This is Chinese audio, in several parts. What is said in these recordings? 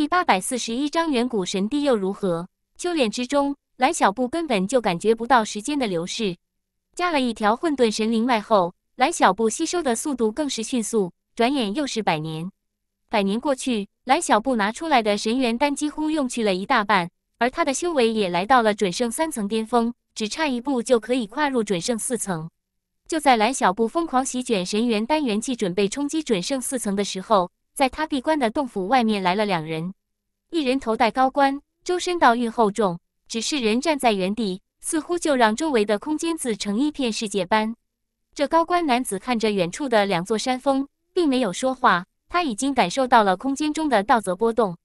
第八百四十一章远古神帝又如何？修炼之中，蓝小布根本就感觉不到时间的流逝。加了一条混沌神灵脉后，蓝小布吸收的速度更是迅速。转眼又是百年，百年过去，蓝小布拿出来的神元丹几乎用去了一大半，而他的修为也来到了准圣三层巅峰，只差一步就可以跨入准圣四层。就在蓝小布疯狂席卷神元丹元气，准备冲击准圣四层的时候，在他闭关的洞府外面来了两人，一人头戴高冠，周身道韵厚重，只是人站在原地，似乎就让周围的空间自成一片世界般。这高冠男子看着远处的两座山峰，并没有说话，他已经感受到了空间中的道则波动。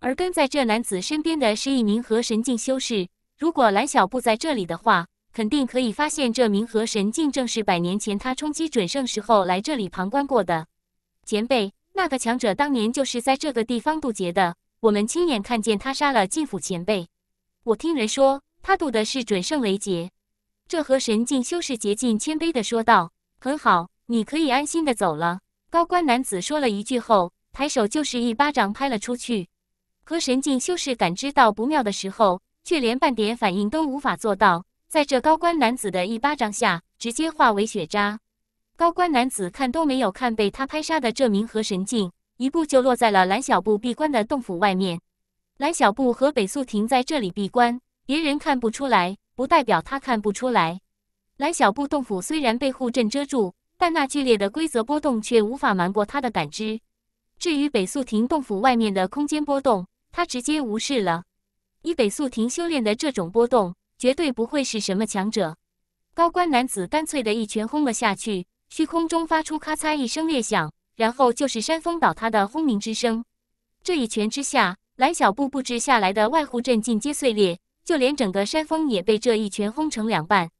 而跟在这男子身边的是一名河神境修士，如果蓝小布在这里的话，肯定可以发现这名河神境正是百年前他冲击准圣时候来这里旁观过的前辈。那个强者当年就是在这个地方渡劫的，我们亲眼看见他杀了晋府前辈。我听人说他渡的是准圣雷劫。这和神境修士竭尽谦卑的说道：“很好，你可以安心的走了。”高官男子说了一句后，抬手就是一巴掌拍了出去。和神境修士感知到不妙的时候，却连半点反应都无法做到，在这高官男子的一巴掌下，直接化为血渣。高官男子看都没有看被他拍杀的这名河神镜，一步就落在了蓝小布闭关的洞府外面。蓝小布和北素亭在这里闭关，别人看不出来，不代表他看不出来。蓝小布洞府虽然被护阵遮住，但那剧烈的规则波动却无法瞒过他的感知。至于北素亭洞府外面的空间波动，他直接无视了。以北素亭修炼的这种波动，绝对不会是什么强者。高官男子干脆的一拳轰了下去。虚空中发出咔嚓一声裂响，然后就是山峰倒塌的轰鸣之声。这一拳之下，蓝小布布置下来的外护阵尽皆碎裂，就连整个山峰也被这一拳轰成两半。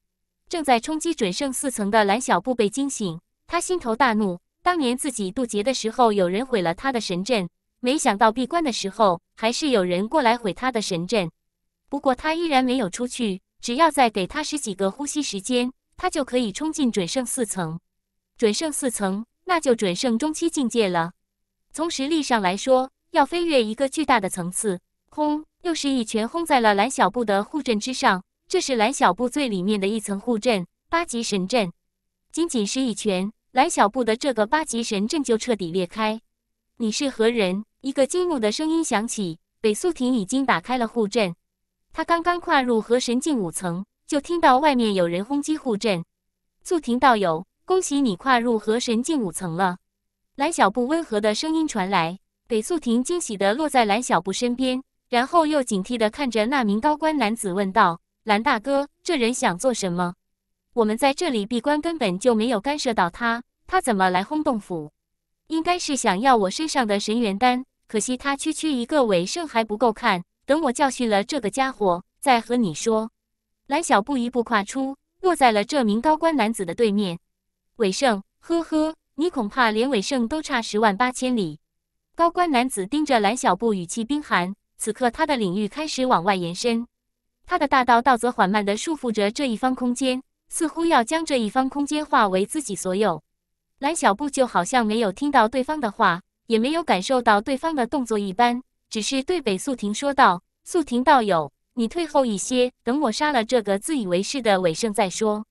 正在冲击准圣四层的蓝小布被惊醒，他心头大怒：当年自己渡劫的时候，有人毁了他的神阵；没想到闭关的时候，还是有人过来毁他的神阵。不过他依然没有出去，只要再给他十几个呼吸时间，他就可以冲进准圣四层。准胜四层，那就准胜中期境界了。从实力上来说，要飞跃一个巨大的层次。轰！又是一拳轰在了蓝小布的护阵之上。这是蓝小布最里面的一层护阵，八级神阵。仅仅是一拳，蓝小布的这个八级神阵就彻底裂开。你是何人？一个惊怒的声音响起。北素亭已经打开了护阵，他刚刚跨入河神境五层，就听到外面有人轰击护阵。素亭道友。恭喜你跨入河神境五层了，蓝小布温和的声音传来。北素婷惊喜的落在蓝小布身边，然后又警惕的看着那名高官男子，问道：“蓝大哥，这人想做什么？我们在这里闭关，根本就没有干涉到他，他怎么来轰洞府？应该是想要我身上的神元丹。可惜他区区一个伪圣还不够看，等我教训了这个家伙，再和你说。”蓝小布一步跨出，落在了这名高官男子的对面。伟盛，呵呵，你恐怕连伟盛都差十万八千里。高官男子盯着蓝小布，语气冰寒。此刻，他的领域开始往外延伸，他的大道道则缓慢地束缚着这一方空间，似乎要将这一方空间化为自己所有。蓝小布就好像没有听到对方的话，也没有感受到对方的动作一般，只是对北素婷说道：“素婷道友，你退后一些，等我杀了这个自以为是的伟盛再说。”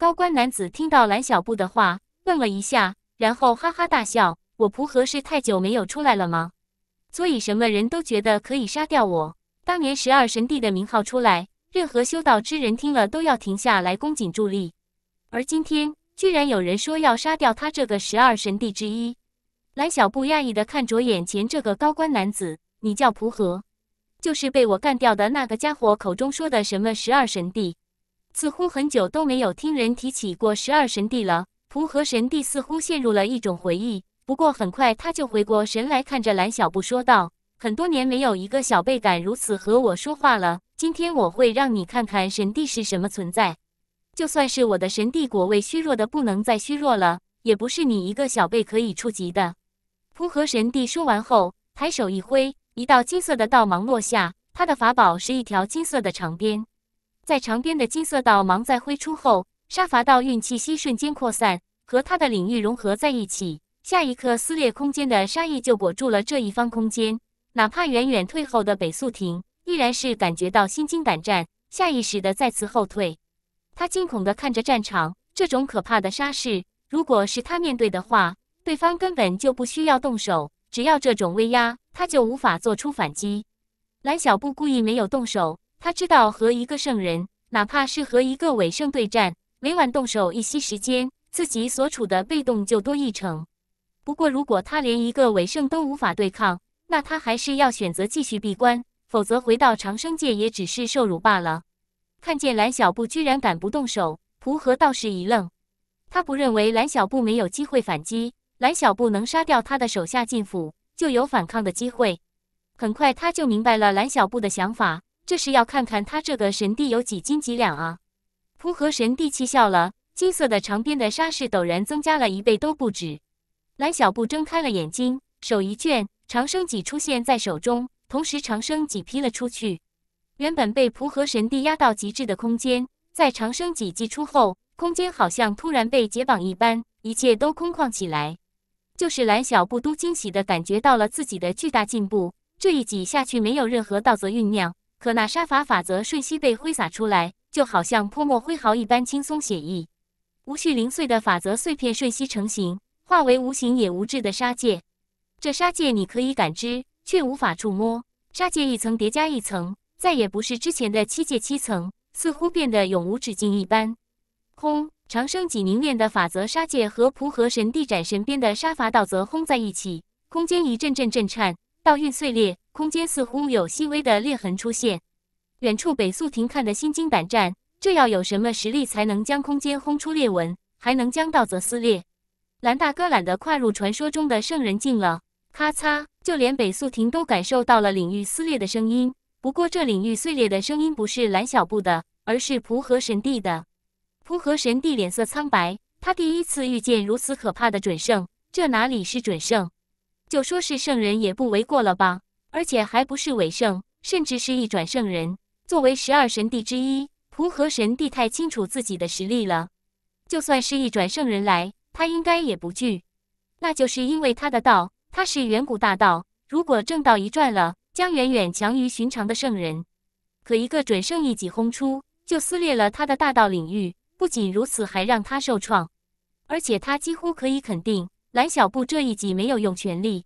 高官男子听到蓝小布的话，愣了一下，然后哈哈大笑：“我蒲和是太久没有出来了吗？所以什么人都觉得可以杀掉我？当年十二神帝的名号出来，任何修道之人听了都要停下来恭谨助力。而今天，居然有人说要杀掉他这个十二神帝之一！”蓝小布讶异的看着眼前这个高官男子：“你叫蒲和，就是被我干掉的那个家伙口中说的什么十二神帝？”似乎很久都没有听人提起过十二神帝了。蒲河神帝似乎陷入了一种回忆，不过很快他就回过神来，看着蓝小布说道：“很多年没有一个小辈敢如此和我说话了。今天我会让你看看神帝是什么存在。就算是我的神帝果位虚弱的不能再虚弱了，也不是你一个小辈可以触及的。”蒲河神帝说完后，抬手一挥，一道金色的道芒落下。他的法宝是一条金色的长鞭。在长边的金色道芒在挥出后，杀伐道运气息瞬间扩散，和他的领域融合在一起。下一刻，撕裂空间的杀意就裹住了这一方空间。哪怕远远退后的北素婷，依然是感觉到心惊胆战，下意识的再次后退。他惊恐的看着战场，这种可怕的杀势，如果是他面对的话，对方根本就不需要动手，只要这种威压，他就无法做出反击。蓝小布故意没有动手。他知道和一个圣人，哪怕是和一个伪圣对战，每晚动手一息时间，自己所处的被动就多一成。不过，如果他连一个伪圣都无法对抗，那他还是要选择继续闭关，否则回到长生界也只是受辱罢了。看见蓝小布居然敢不动手，蒲河倒是一愣。他不认为蓝小布没有机会反击，蓝小布能杀掉他的手下进府，就有反抗的机会。很快，他就明白了蓝小布的想法。这是要看看他这个神帝有几斤几两啊！蒲河神帝气笑了，金色的长鞭的杀势陡然增加了一倍都不止。蓝小布睁开了眼睛，手一卷，长生戟出现在手中，同时长生戟劈了出去。原本被蒲河神帝压到极致的空间，在长生戟击出后，空间好像突然被解绑一般，一切都空旷起来。就是蓝小布都惊喜的感觉到了自己的巨大进步。这一戟下去，没有任何道泽酝酿。可那杀伐法则瞬息被挥洒出来，就好像泼墨挥毫一般轻松写意。无序零碎的法则碎片瞬息成型，化为无形也无质的杀界。这杀界你可以感知，却无法触摸。杀界一层叠加一层，再也不是之前的七界七层，似乎变得永无止境一般。轰！长生几凝练的法则杀界和蒲和神帝斩神鞭的杀伐道则轰在一起，空间一阵阵震颤。道运碎裂，空间似乎有细微的裂痕出现。远处北素亭看得心惊胆战，这要有什么实力才能将空间轰出裂纹，还能将道则撕裂？蓝大哥懒得跨入传说中的圣人境了。咔嚓！就连北素亭都感受到了领域撕裂的声音。不过这领域碎裂的声音不是蓝小布的，而是蒲河神帝的。蒲河神帝脸色苍白，他第一次遇见如此可怕的准圣，这哪里是准圣？就说是圣人也不为过了吧，而且还不是伪圣，甚至是一转圣人。作为十二神帝之一，蒲河神帝太清楚自己的实力了。就算是一转圣人来，他应该也不惧。那就是因为他的道，他是远古大道。如果正道一转了，将远远强于寻常的圣人。可一个准圣一戟轰出，就撕裂了他的大道领域。不仅如此，还让他受创。而且他几乎可以肯定。蓝小布这一击没有用全力，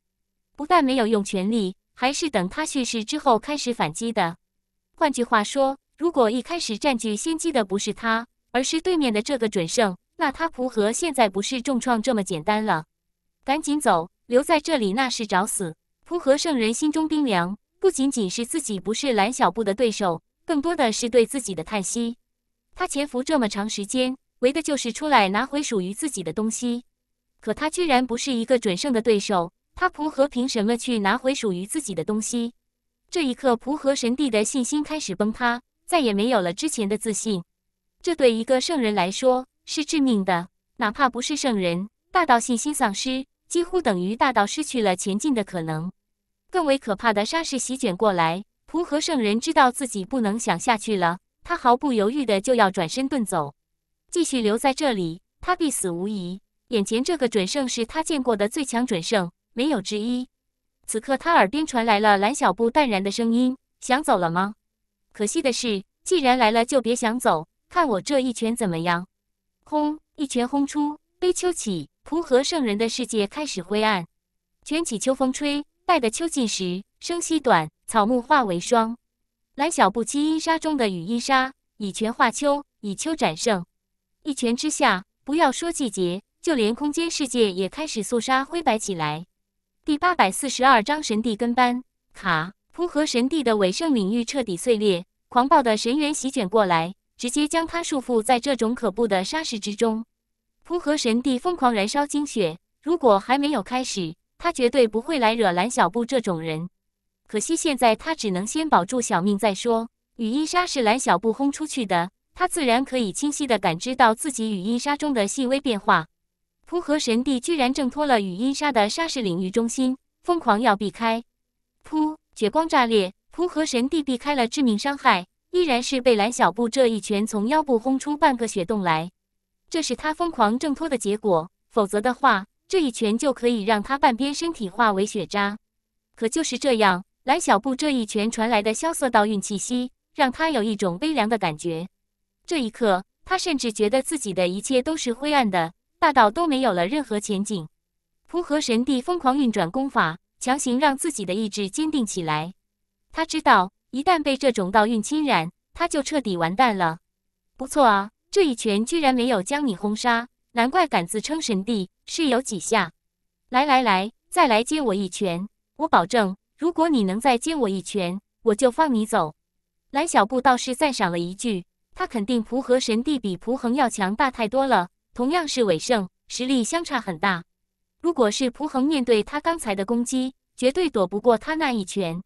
不但没有用全力，还是等他蓄势之后开始反击的。换句话说，如果一开始占据先机的不是他，而是对面的这个准圣，那他蒲合现在不是重创这么简单了。赶紧走，留在这里那是找死。蒲河圣人心中冰凉，不仅仅是自己不是蓝小布的对手，更多的是对自己的叹息。他潜伏这么长时间，为的就是出来拿回属于自己的东西。可他居然不是一个准圣的对手，他蒲和凭什么去拿回属于自己的东西？这一刻，蒲和神帝的信心开始崩塌，再也没有了之前的自信。这对一个圣人来说是致命的，哪怕不是圣人，大道信心丧失，几乎等于大道失去了前进的可能。更为可怕的沙石席卷过来，蒲和圣人知道自己不能想下去了，他毫不犹豫的就要转身遁走。继续留在这里，他必死无疑。眼前这个准圣是他见过的最强准圣，没有之一。此刻他耳边传来了蓝小布淡然的声音：“想走了吗？可惜的是，既然来了就别想走，看我这一拳怎么样。”轰！一拳轰出，悲秋起，蒲河圣人的世界开始灰暗。卷起秋风吹，待的秋尽时，生息短，草木化为霜。蓝小布七阴沙中的雨衣沙，以拳化秋，以秋斩圣。一拳之下，不要说季节。就连空间世界也开始肃杀灰白起来。第八百四十二章神帝跟班卡扑河神帝的尾圣领域彻底碎裂，狂暴的神元席卷过来，直接将他束缚在这种可怖的沙石之中。扑河神帝疯狂燃烧精血，如果还没有开始，他绝对不会来惹蓝小布这种人。可惜现在他只能先保住小命再说。羽音沙是蓝小布轰出去的，他自然可以清晰的感知到自己羽翼杀中的细微变化。蒲河神帝居然挣脱了雨音沙的沙石领域中心，疯狂要避开。噗，血光炸裂，蒲河神帝避开了致命伤害，依然是被蓝小布这一拳从腰部轰出半个血洞来。这是他疯狂挣脱的结果，否则的话，这一拳就可以让他半边身体化为血渣。可就是这样，蓝小布这一拳传来的萧瑟倒运气息，让他有一种悲凉的感觉。这一刻，他甚至觉得自己的一切都是灰暗的。大到都没有了任何前景，蒲河神帝疯狂运转功法，强行让自己的意志坚定起来。他知道，一旦被这种道运侵染，他就彻底完蛋了。不错啊，这一拳居然没有将你轰杀，难怪敢自称神帝，是有几下。来来来，再来接我一拳，我保证，如果你能再接我一拳，我就放你走。蓝小布倒是赞赏了一句，他肯定蒲河神帝比蒲恒要强大太多了。同样是伪圣，实力相差很大。如果是蒲恒面对他刚才的攻击，绝对躲不过他那一拳。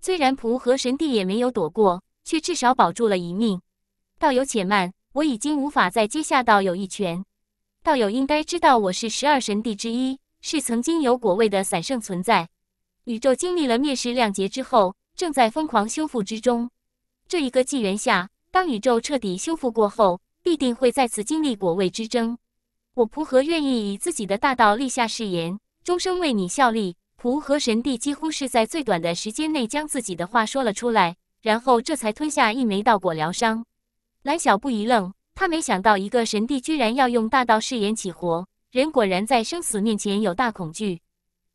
虽然蒲和神帝也没有躲过，却至少保住了一命。道友且慢，我已经无法再接下道友一拳。道友应该知道，我是十二神帝之一，是曾经有果位的散圣存在。宇宙经历了灭世量劫之后，正在疯狂修复之中。这一个纪元下，当宇宙彻底修复过后。必定会再次经历果位之争。我蒲河愿意以自己的大道立下誓言，终生为你效力。蒲河神帝几乎是在最短的时间内将自己的话说了出来，然后这才吞下一枚道果疗伤。蓝小布一愣，他没想到一个神帝居然要用大道誓言起活人，果然在生死面前有大恐惧。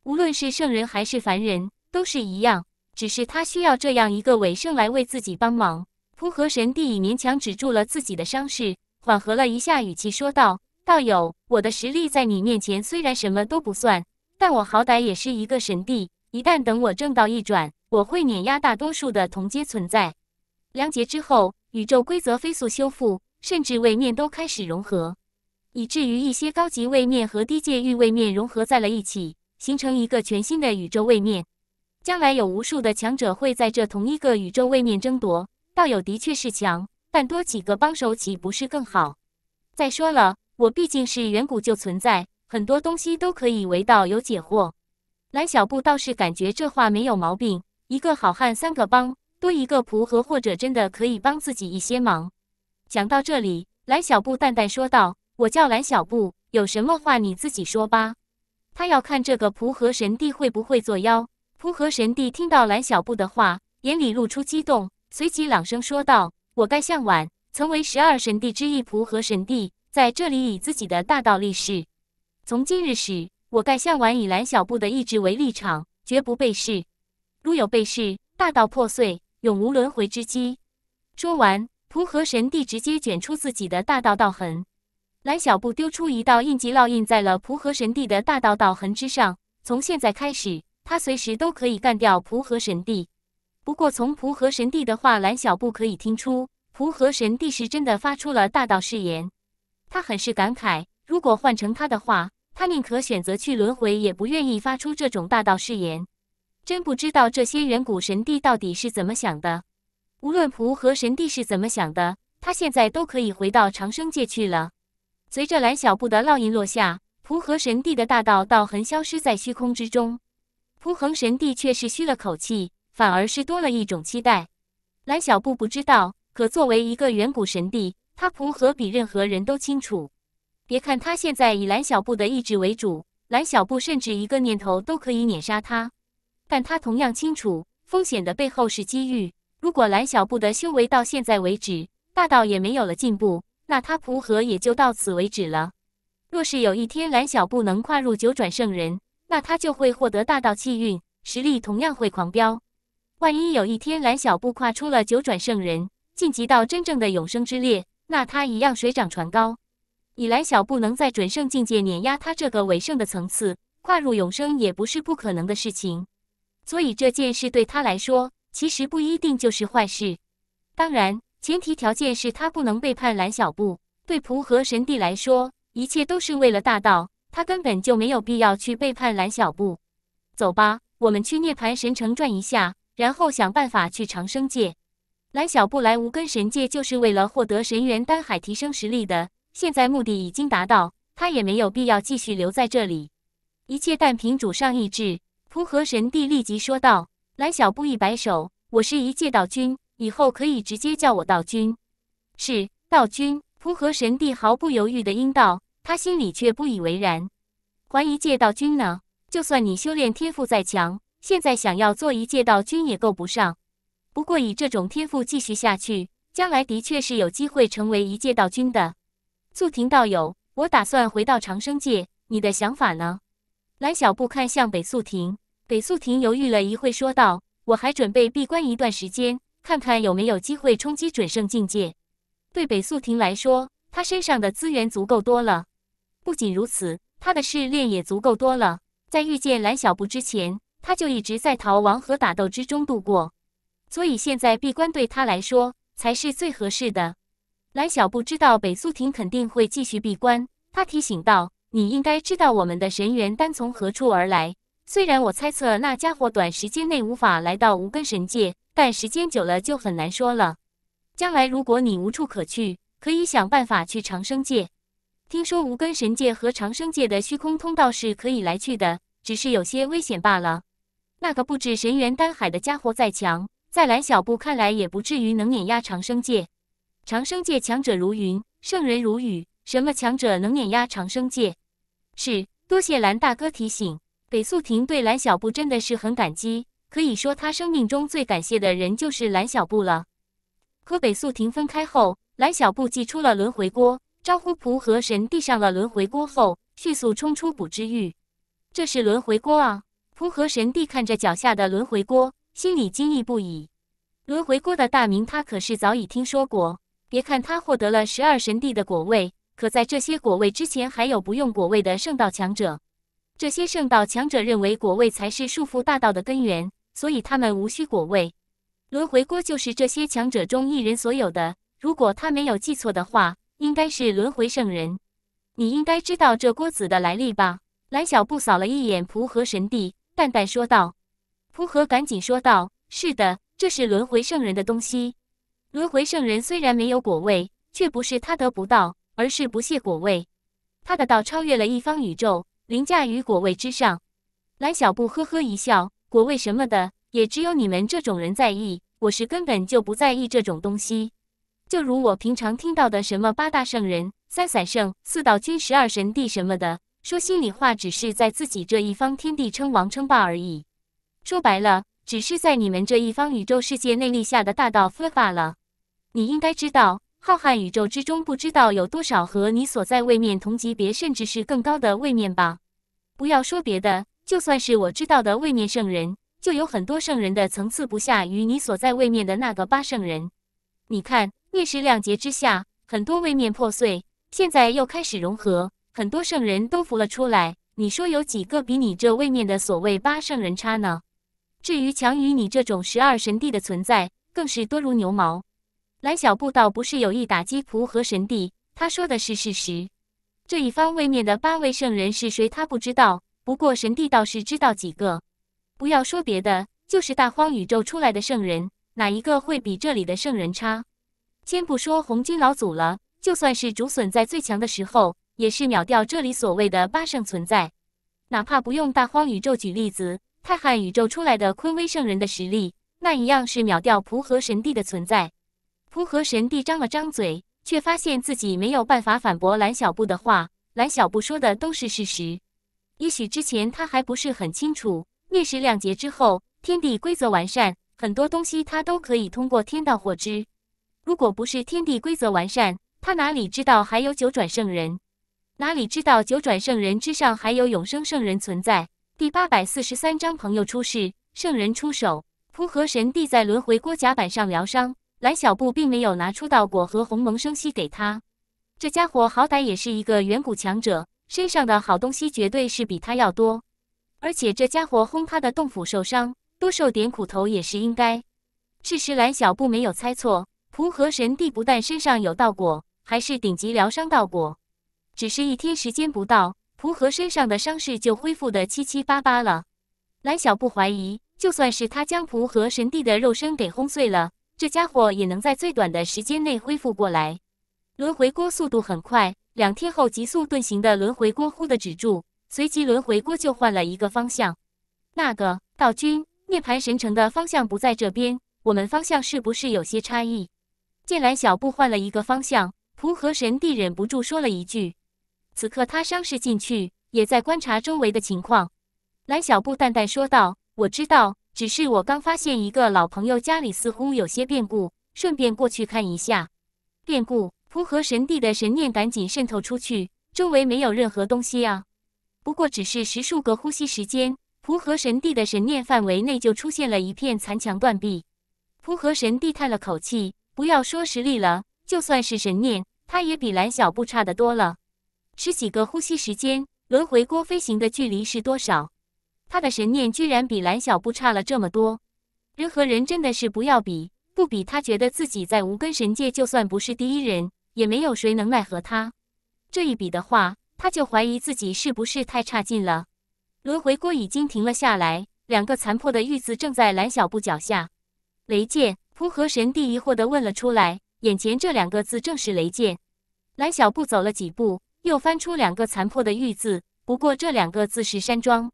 无论是圣人还是凡人，都是一样，只是他需要这样一个伪圣来为自己帮忙。枯河神帝已勉强止住了自己的伤势，缓和了一下语气，说道：“道友，我的实力在你面前虽然什么都不算，但我好歹也是一个神帝。一旦等我正道一转，我会碾压大多数的同阶存在。”两劫之后，宇宙规则飞速修复，甚至位面都开始融合，以至于一些高级位面和低阶域位面融合在了一起，形成一个全新的宇宙位面。将来有无数的强者会在这同一个宇宙位面争夺。道友的确是强，但多几个帮手岂不是更好？再说了，我毕竟是远古就存在，很多东西都可以为道友解惑。蓝小布倒是感觉这话没有毛病。一个好汉三个帮，多一个仆和或者真的可以帮自己一些忙。讲到这里，蓝小布淡淡说道：“我叫蓝小布，有什么话你自己说吧。”他要看这个仆和神帝会不会作妖。仆和神帝听到蓝小布的话，眼里露出激动。随即朗声说道：“我盖向晚曾为十二神帝之一，仆河神帝在这里以自己的大道立誓。从今日始，我盖向晚以蓝小布的意志为立场，绝不背誓。如有背誓，大道破碎，永无轮回之机。”说完，仆河神帝直接卷出自己的大道道痕。蓝小布丢出一道印记，烙印在了蒲河神帝的大道道痕之上。从现在开始，他随时都可以干掉蒲河神帝。不过，从蒲河神帝的话，蓝小布可以听出，蒲河神帝是真的发出了大道誓言。他很是感慨，如果换成他的话，他宁可选择去轮回，也不愿意发出这种大道誓言。真不知道这些远古神帝到底是怎么想的。无论蒲河神帝是怎么想的，他现在都可以回到长生界去了。随着蓝小布的烙印落下，蒲河神帝的大道道痕消失在虚空之中。蒲恒神帝却是吁了口气。反而是多了一种期待。蓝小布不知道，可作为一个远古神帝，他蒲和比任何人都清楚。别看他现在以蓝小布的意志为主，蓝小布甚至一个念头都可以碾杀他。但他同样清楚，风险的背后是机遇。如果蓝小布的修为到现在为止大道也没有了进步，那他蒲和也就到此为止了。若是有一天蓝小布能跨入九转圣人，那他就会获得大道气运，实力同样会狂飙。万一有一天蓝小布跨出了九转圣人，晋级到真正的永生之列，那他一样水涨船高。以蓝小布能在准圣境界碾压他这个伪圣的层次，跨入永生也不是不可能的事情。所以这件事对他来说，其实不一定就是坏事。当然，前提条件是他不能背叛蓝小布。对蒲和神帝来说，一切都是为了大道，他根本就没有必要去背叛蓝小布。走吧，我们去涅槃神城转一下。然后想办法去长生界。蓝小布来无根神界就是为了获得神元丹海提升实力的，现在目的已经达到，他也没有必要继续留在这里，一切但凭主上意志。蒲和神帝立即说道。蓝小布一摆手：“我是一界道君，以后可以直接叫我道君。”“是道君。”蒲和神帝毫不犹豫的应道，他心里却不以为然，怀疑界道君呢，就算你修炼天赋再强。现在想要做一介道君也够不上，不过以这种天赋继续下去，将来的确是有机会成为一介道君的。素婷道友，我打算回到长生界，你的想法呢？蓝小布看向北素婷，北素婷犹豫了一会，说道：“我还准备闭关一段时间，看看有没有机会冲击准圣境界。”对北素婷来说，他身上的资源足够多了，不仅如此，他的试炼也足够多了。在遇见蓝小布之前。他就一直在逃亡和打斗之中度过，所以现在闭关对他来说才是最合适的。蓝小布知道北苏婷肯定会继续闭关，他提醒道：“你应该知道我们的神元丹从何处而来。虽然我猜测那家伙短时间内无法来到无根神界，但时间久了就很难说了。将来如果你无处可去，可以想办法去长生界。听说无根神界和长生界的虚空通道是可以来去的，只是有些危险罢了。”那个布置神元丹海的家伙再强，在蓝小布看来也不至于能碾压长生界。长生界强者如云，圣人如雨，什么强者能碾压长生界？是多谢蓝大哥提醒。北素婷对蓝小布真的是很感激，可以说他生命中最感谢的人就是蓝小布了。和北素婷分开后，蓝小布祭出了轮回锅，招呼仆和神递上了轮回锅后，迅速冲出捕之域。这是轮回锅啊！蒲河神帝看着脚下的轮回锅，心里惊异不已。轮回锅的大名，他可是早已听说过。别看他获得了十二神帝的果位，可在这些果位之前，还有不用果位的圣道强者。这些圣道强者认为果位才是束缚大道的根源，所以他们无需果位。轮回锅就是这些强者中一人所有的。如果他没有记错的话，应该是轮回圣人。你应该知道这锅子的来历吧？蓝小布扫了一眼蒲河神帝。淡淡说道：“蒲河，赶紧说道，是的，这是轮回圣人的东西。轮回圣人虽然没有果位，却不是他得不到，而是不屑果位。他的道超越了一方宇宙，凌驾于果位之上。”蓝小布呵呵一笑：“果位什么的，也只有你们这种人在意，我是根本就不在意这种东西。就如我平常听到的什么八大圣人、三散圣、四道君、十二神帝什么的。”说心里话，只是在自己这一方天地称王称霸而已。说白了，只是在你们这一方宇宙世界内立下的大道佛法了。你应该知道，浩瀚宇宙之中，不知道有多少和你所在位面同级别甚至是更高的位面吧？不要说别的，就算是我知道的位面圣人，就有很多圣人的层次不下于你所在位面的那个八圣人。你看，灭世两劫之下，很多位面破碎，现在又开始融合。很多圣人都浮了出来，你说有几个比你这位面的所谓八圣人差呢？至于强于你这种十二神帝的存在，更是多如牛毛。蓝小布倒不是有意打击蒲和神帝，他说的是事实。这一方位面的八位圣人是谁，他不知道。不过神帝倒是知道几个。不要说别的，就是大荒宇宙出来的圣人，哪一个会比这里的圣人差？先不说红军老祖了，就算是竹笋在最强的时候。也是秒掉这里所谓的八圣存在，哪怕不用大荒宇宙举例子，太瀚宇宙出来的坤威圣人的实力，那一样是秒掉蒲河神帝的存在。蒲河神帝张了张嘴，却发现自己没有办法反驳蓝小布的话。蓝小布说的都是事实。也许之前他还不是很清楚，灭世两劫之后，天地规则完善，很多东西他都可以通过天道获知。如果不是天地规则完善，他哪里知道还有九转圣人？哪里知道九转圣人之上还有永生圣人存在？第八百四十三章朋友出事，圣人出手。蒲河神帝在轮回锅甲板上疗伤，蓝小布并没有拿出道果和鸿蒙生息给他。这家伙好歹也是一个远古强者，身上的好东西绝对是比他要多。而且这家伙轰他的洞府受伤，多受点苦头也是应该。事实蓝小布没有猜错，蒲河神帝不但身上有道果，还是顶级疗伤道果。只是一天时间不到，蒲和身上的伤势就恢复的七七八八了。蓝小布怀疑，就算是他将蒲和神帝的肉身给轰碎了，这家伙也能在最短的时间内恢复过来。轮回锅速度很快，两天后急速遁形的轮回锅忽的止住，随即轮回锅就换了一个方向。那个道君涅槃神城的方向不在这边，我们方向是不是有些差异？见蓝小布换了一个方向，蒲和神帝忍不住说了一句。此刻他伤势进去，也在观察周围的情况。蓝小布淡淡说道：“我知道，只是我刚发现一个老朋友家里似乎有些变故，顺便过去看一下。”变故，蒲河神帝的神念赶紧渗透出去，周围没有任何东西啊。不过，只是十数个呼吸时间，蒲河神帝的神念范围内就出现了一片残墙断壁。蒲河神帝叹了口气：“不要说实力了，就算是神念，他也比蓝小布差得多了。”吃几个呼吸时间，轮回锅飞行的距离是多少？他的神念居然比蓝小布差了这么多。人和人真的是不要比，不比他觉得自己在无根神界就算不是第一人，也没有谁能奈何他。这一比的话，他就怀疑自己是不是太差劲了。轮回锅已经停了下来，两个残破的玉字正在蓝小布脚下。雷剑，蒲和神帝疑惑的问了出来。眼前这两个字正是雷剑。蓝小布走了几步。又翻出两个残破的玉字，不过这两个字是山庄，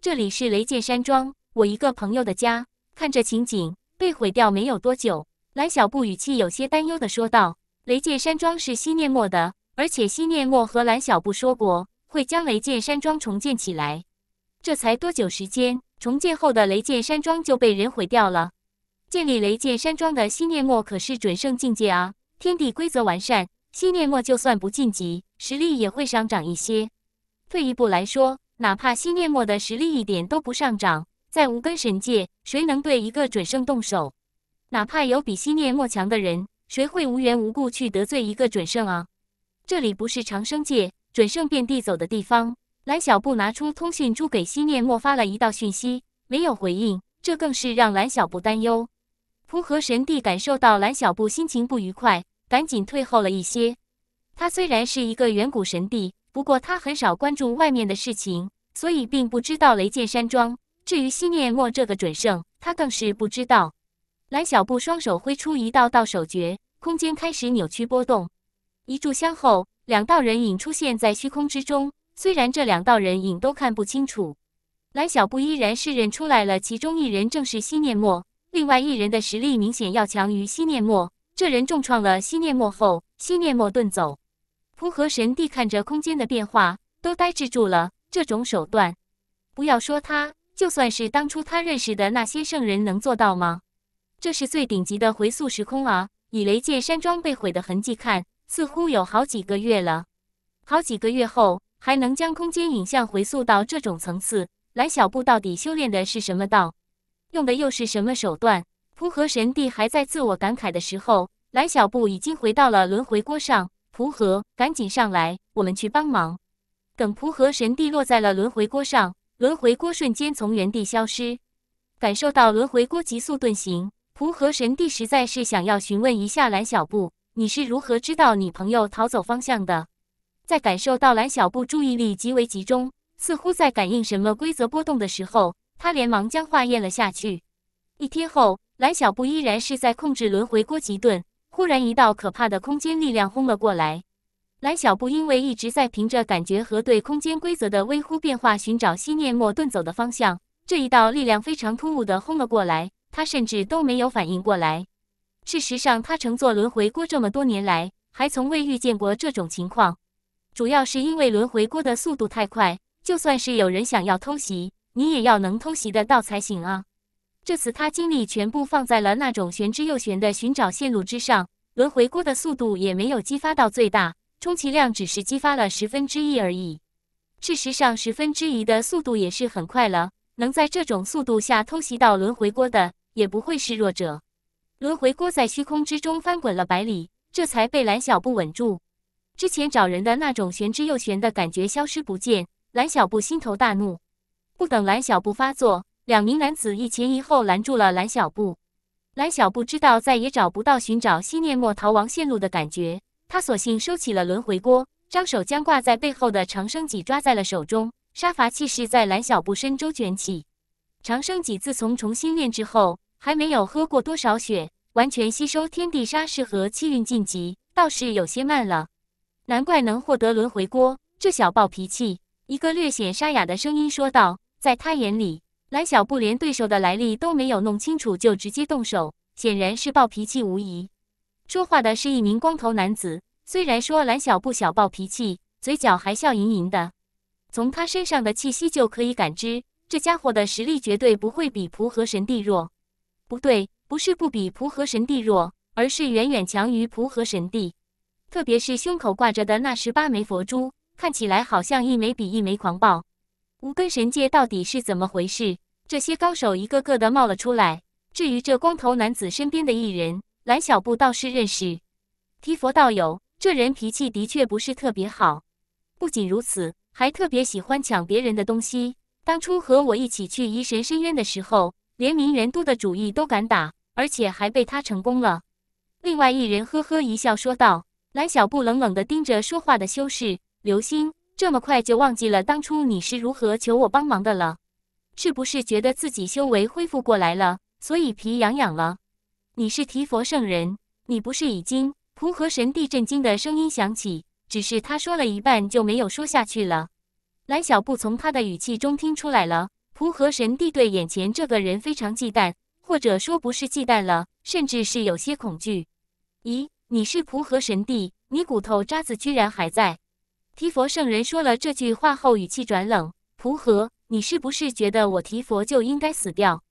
这里是雷剑山庄，我一个朋友的家。看这情景，被毁掉没有多久。蓝小布语气有些担忧的说道：“雷剑山庄是西念莫的，而且西念莫和蓝小布说过，会将雷剑山庄重建起来。这才多久时间，重建后的雷剑山庄就被人毁掉了？建立雷剑山庄的西念莫可是准圣境界啊，天地规则完善。”西涅莫就算不晋级，实力也会上涨一些。退一步来说，哪怕西涅莫的实力一点都不上涨，在无根神界，谁能对一个准圣动手？哪怕有比西涅莫强的人，谁会无缘无故去得罪一个准圣啊？这里不是长生界，准圣遍地走的地方。蓝小布拿出通讯珠给西涅莫发了一道讯息，没有回应，这更是让蓝小布担忧。蒲河神帝感受到蓝小布心情不愉快。赶紧退后了一些。他虽然是一个远古神帝，不过他很少关注外面的事情，所以并不知道雷剑山庄。至于西念墨这个准圣，他更是不知道。蓝小布双手挥出一道道手诀，空间开始扭曲波动。一炷香后，两道人影出现在虚空之中。虽然这两道人影都看不清楚，蓝小布依然是认出来了，其中一人正是西念墨，另外一人的实力明显要强于西念墨。这人重创了西涅莫后，西涅莫遁走。蒲河神帝看着空间的变化，都呆滞住了。这种手段，不要说他，就算是当初他认识的那些圣人，能做到吗？这是最顶级的回溯时空啊！以雷界山庄被毁的痕迹看，似乎有好几个月了。好几个月后，还能将空间影像回溯到这种层次？蓝小布到底修炼的是什么道？用的又是什么手段？蒲河神帝还在自我感慨的时候，蓝小布已经回到了轮回锅上。蒲河，赶紧上来，我们去帮忙。等蒲河神帝落在了轮回锅上，轮回锅瞬间从原地消失。感受到轮回锅急速遁形，蒲河神帝实在是想要询问一下蓝小布：“你是如何知道你朋友逃走方向的？”在感受到蓝小布注意力极为集中，似乎在感应什么规则波动的时候，他连忙将话咽了下去。一天后。蓝小布依然是在控制轮回锅急顿，忽然一道可怕的空间力量轰了过来。蓝小布因为一直在凭着感觉和对空间规则的微乎变化寻找西念莫遁走的方向，这一道力量非常突兀的轰了过来，他甚至都没有反应过来。事实上，他乘坐轮回锅这么多年来，还从未遇见过这种情况。主要是因为轮回锅的速度太快，就算是有人想要偷袭，你也要能偷袭得到才行啊。这次他精力全部放在了那种玄之又玄的寻找线路之上，轮回锅的速度也没有激发到最大，充其量只是激发了十分之一而已。事实上，十分之一的速度也是很快了，能在这种速度下偷袭到轮回锅的，也不会是弱者。轮回锅在虚空之中翻滚了百里，这才被蓝小布稳住。之前找人的那种玄之又玄的感觉消失不见，蓝小布心头大怒。不等蓝小布发作。两名男子一前一后拦住了蓝小布。蓝小布知道再也找不到寻找心念莫逃亡线路的感觉，他索性收起了轮回锅，张手将挂在背后的长生戟抓在了手中，杀伐气势在蓝小布身周卷起。长生戟自从重新炼制后，还没有喝过多少血，完全吸收天地砂石和气运晋级，倒是有些慢了。难怪能获得轮回锅，这小暴脾气。一个略显沙哑的声音说道，在他眼里。蓝小布连对手的来历都没有弄清楚就直接动手，显然是暴脾气无疑。说话的是一名光头男子，虽然说蓝小布小暴脾气，嘴角还笑盈盈的。从他身上的气息就可以感知，这家伙的实力绝对不会比蒲河神帝弱。不对，不是不比蒲河神帝弱，而是远远强于蒲河神帝。特别是胸口挂着的那十八枚佛珠，看起来好像一枚比一枚狂暴。无根神界到底是怎么回事？这些高手一个个的冒了出来。至于这光头男子身边的异人蓝小布，倒是认识。提佛道友，这人脾气的确不是特别好。不仅如此，还特别喜欢抢别人的东西。当初和我一起去移神深渊的时候，连明元都的主意都敢打，而且还被他成功了。另外一人呵呵一笑说道：“蓝小布冷冷地盯着说话的修士，流星。”这么快就忘记了当初你是如何求我帮忙的了？是不是觉得自己修为恢复过来了，所以皮痒痒了？你是提佛圣人，你不是已经……蒲河神帝震惊的声音响起，只是他说了一半就没有说下去了。蓝小布从他的语气中听出来了，蒲河神帝对眼前这个人非常忌惮，或者说不是忌惮了，甚至是有些恐惧。咦，你是蒲河神帝？你骨头渣子居然还在！提佛圣人说了这句话后，语气转冷。蒲和，你是不是觉得我提佛就应该死掉？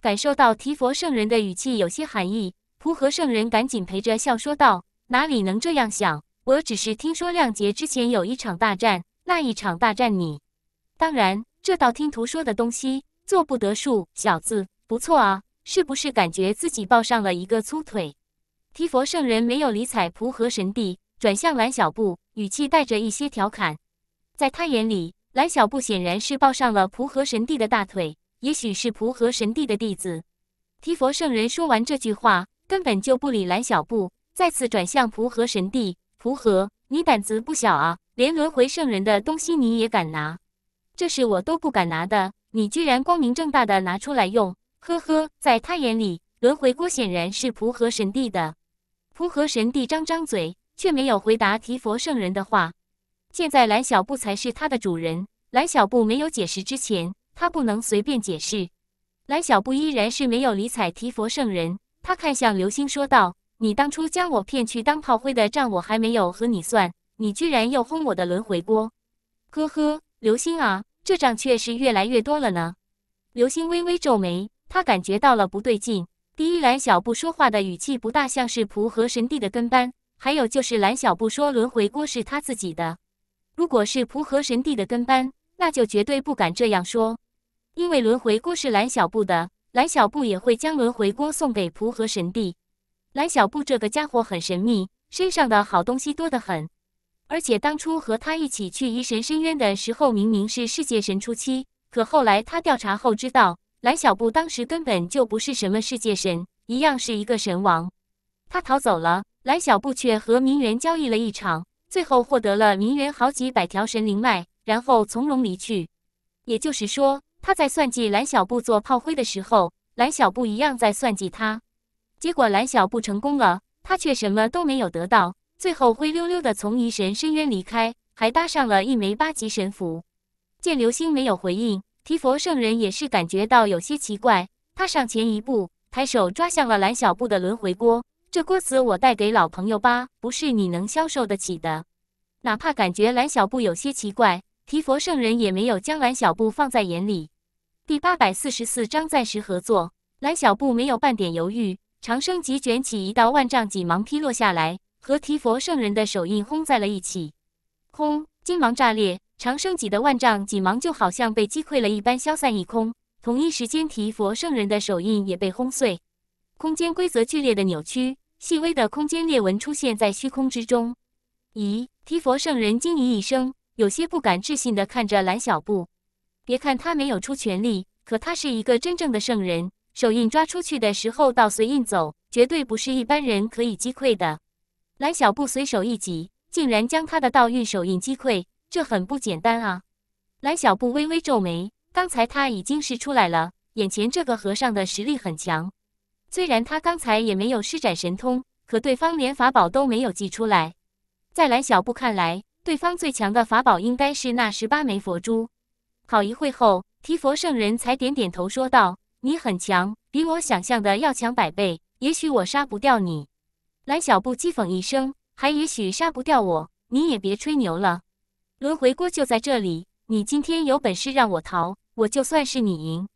感受到提佛圣人的语气有些寒意，蒲和圣人赶紧陪着笑说道：“哪里能这样想？我只是听说亮杰之前有一场大战，那一场大战你……当然，这道听途说的东西做不得数，小子，不错啊，是不是感觉自己抱上了一个粗腿？”提佛圣人没有理睬蒲和神帝。转向蓝小布，语气带着一些调侃。在他眼里，蓝小布显然是抱上了蒲河神帝的大腿，也许是蒲河神帝的弟子。提佛圣人说完这句话，根本就不理蓝小布，再次转向蒲河神帝。蒲河，你胆子不小啊，连轮回圣人的东西你也敢拿？这是我都不敢拿的，你居然光明正大的拿出来用。呵呵，在他眼里，轮回锅显然是蒲河神帝的。蒲河神帝张张嘴。却没有回答提佛圣人的话。现在蓝小布才是他的主人。蓝小布没有解释之前，他不能随便解释。蓝小布依然是没有理睬提佛圣人。他看向刘星，说道：“你当初将我骗去当炮灰的账，我还没有和你算。你居然又轰我的轮回锅！”呵呵，刘星啊，这账却是越来越多了呢。刘星微微皱眉，他感觉到了不对劲。第一，蓝小布说话的语气不大像是仆和神帝的跟班。还有就是蓝小布说轮回锅是他自己的，如果是蒲河神帝的跟班，那就绝对不敢这样说。因为轮回锅是蓝小布的，蓝小布也会将轮回锅送给蒲河神帝。蓝小布这个家伙很神秘，身上的好东西多得很。而且当初和他一起去移神深渊的时候，明明是世界神初期，可后来他调查后知道，蓝小布当时根本就不是什么世界神，一样是一个神王。他逃走了。蓝小布却和名媛交易了一场，最后获得了名媛好几百条神灵脉，然后从容离去。也就是说，他在算计蓝小布做炮灰的时候，蓝小布一样在算计他。结果蓝小布成功了，他却什么都没有得到，最后灰溜溜的从一神深渊离开，还搭上了一枚八级神符。见流星没有回应，提佛圣人也是感觉到有些奇怪，他上前一步，抬手抓向了蓝小布的轮回锅。这歌词我带给老朋友吧，不是你能消受得起的。哪怕感觉蓝小布有些奇怪，提佛圣人也没有将蓝小布放在眼里。第八百四十四章暂时合作。蓝小布没有半点犹豫，长生级卷起一道万丈锦芒劈落下来，和提佛圣人的手印轰在了一起。轰！金芒炸裂，长生戟的万丈锦芒就好像被击溃了一般消散一空。同一时间，提佛圣人的手印也被轰碎，空间规则剧烈的扭曲。细微的空间裂纹出现在虚空之中，咦？提佛圣人惊疑一声，有些不敢置信地看着蓝小布。别看他没有出全力，可他是一个真正的圣人，手印抓出去的时候，倒随印走，绝对不是一般人可以击溃的。蓝小布随手一挤，竟然将他的道运手印击溃，这很不简单啊！蓝小布微微皱眉，刚才他已经是出来了，眼前这个和尚的实力很强。虽然他刚才也没有施展神通，可对方连法宝都没有祭出来。在蓝小布看来，对方最强的法宝应该是那十八枚佛珠。好一会后，提佛圣人才点点头说道：“你很强，比我想象的要强百倍。也许我杀不掉你。”蓝小布讥讽一声：“还也许杀不掉我？你也别吹牛了。轮回锅就在这里，你今天有本事让我逃，我就算是你赢。”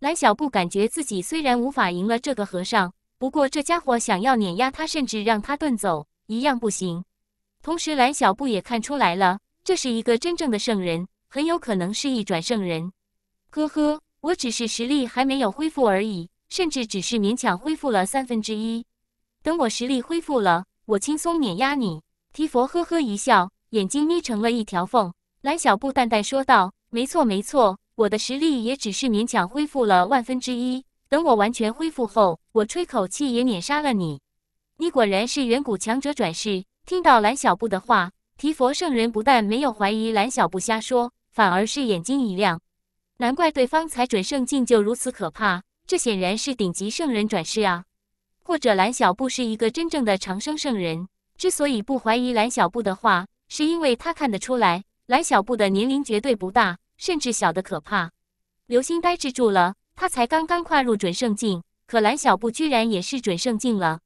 蓝小布感觉自己虽然无法赢了这个和尚，不过这家伙想要碾压他，甚至让他遁走，一样不行。同时，蓝小布也看出来了，这是一个真正的圣人，很有可能是一转圣人。呵呵，我只是实力还没有恢复而已，甚至只是勉强恢复了三分之一。等我实力恢复了，我轻松碾压你。提佛呵呵一笑，眼睛眯成了一条缝。蓝小布淡淡说道：“没错，没错。”我的实力也只是勉强恢复了万分之一。等我完全恢复后，我吹口气也碾杀了你。你果然是远古强者转世。听到蓝小布的话，提佛圣人不但没有怀疑蓝小布瞎说，反而是眼睛一亮。难怪对方才准圣境就如此可怕，这显然是顶级圣人转世啊。或者蓝小布是一个真正的长生圣人。之所以不怀疑蓝小布的话，是因为他看得出来，蓝小布的年龄绝对不大。甚至小的可怕，刘星呆滞住了。他才刚刚跨入准圣境，可蓝小布居然也是准圣境了。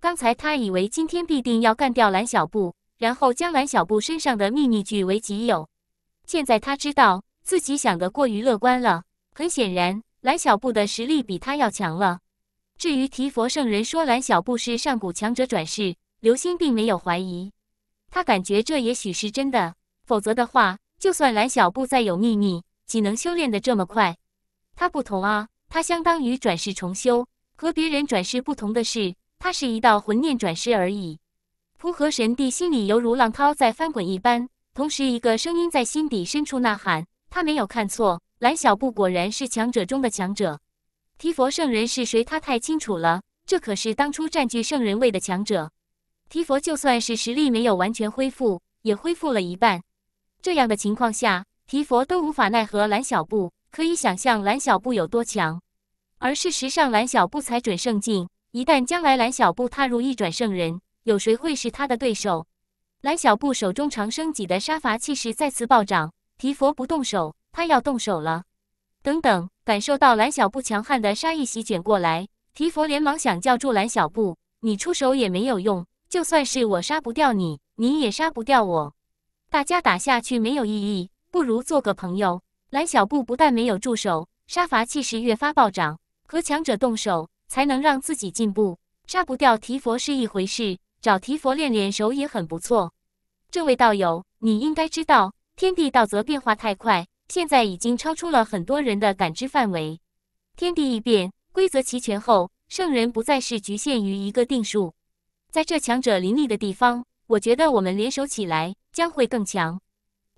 刚才他以为今天必定要干掉蓝小布，然后将蓝小布身上的秘密据为己有。现在他知道自己想得过于乐观了。很显然，蓝小布的实力比他要强了。至于提佛圣人说蓝小布是上古强者转世，刘星并没有怀疑。他感觉这也许是真的，否则的话。就算蓝小布再有秘密，岂能修炼的这么快？他不同啊，他相当于转世重修，和别人转世不同的是，他是一道魂念转世而已。蒲河神帝心里犹如浪涛在翻滚一般，同时一个声音在心底深处呐喊：他没有看错，蓝小布果然是强者中的强者。提佛圣人是谁？他太清楚了，这可是当初占据圣人位的强者。提佛就算是实力没有完全恢复，也恢复了一半。这样的情况下，提佛都无法奈何蓝小布，可以想象蓝小布有多强。而事实上，蓝小布才准圣境，一旦将来蓝小布踏入一转圣人，有谁会是他的对手？蓝小布手中长生戟的杀伐气势再次暴涨，提佛不动手，他要动手了。等等，感受到蓝小布强悍的杀意席卷过来，提佛连忙想叫住蓝小布：“你出手也没有用，就算是我杀不掉你，你也杀不掉我。”大家打下去没有意义，不如做个朋友。蓝小布不但没有助手，杀伐气势越发暴涨。和强者动手，才能让自己进步。杀不掉提佛是一回事，找提佛练练手也很不错。这位道友，你应该知道，天地道则变化太快，现在已经超出了很多人的感知范围。天地异变，规则齐全后，圣人不再是局限于一个定数。在这强者林立的地方。我觉得我们联手起来将会更强，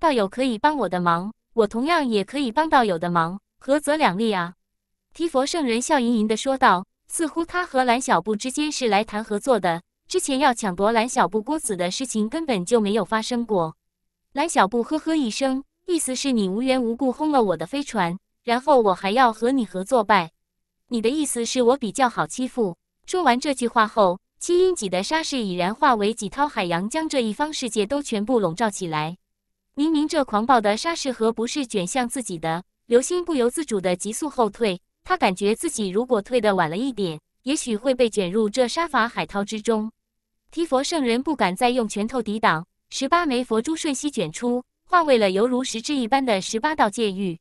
道友可以帮我的忙，我同样也可以帮道友的忙，合则两利啊？提佛圣人笑盈盈的说道，似乎他和蓝小布之间是来谈合作的，之前要抢夺蓝小布郭子的事情根本就没有发生过。蓝小布呵呵一声，意思是你无缘无故轰了我的飞船，然后我还要和你合作呗？你的意思是我比较好欺负？说完这句话后。七英级的沙势已然化为几涛海洋，将这一方世界都全部笼罩起来。明明这狂暴的沙势河不是卷向自己的，刘星不由自主的急速后退。他感觉自己如果退的晚了一点，也许会被卷入这沙法海涛之中。提佛圣人不敢再用拳头抵挡，十八枚佛珠瞬息卷出，化为了犹如实质一般的十八道戒域。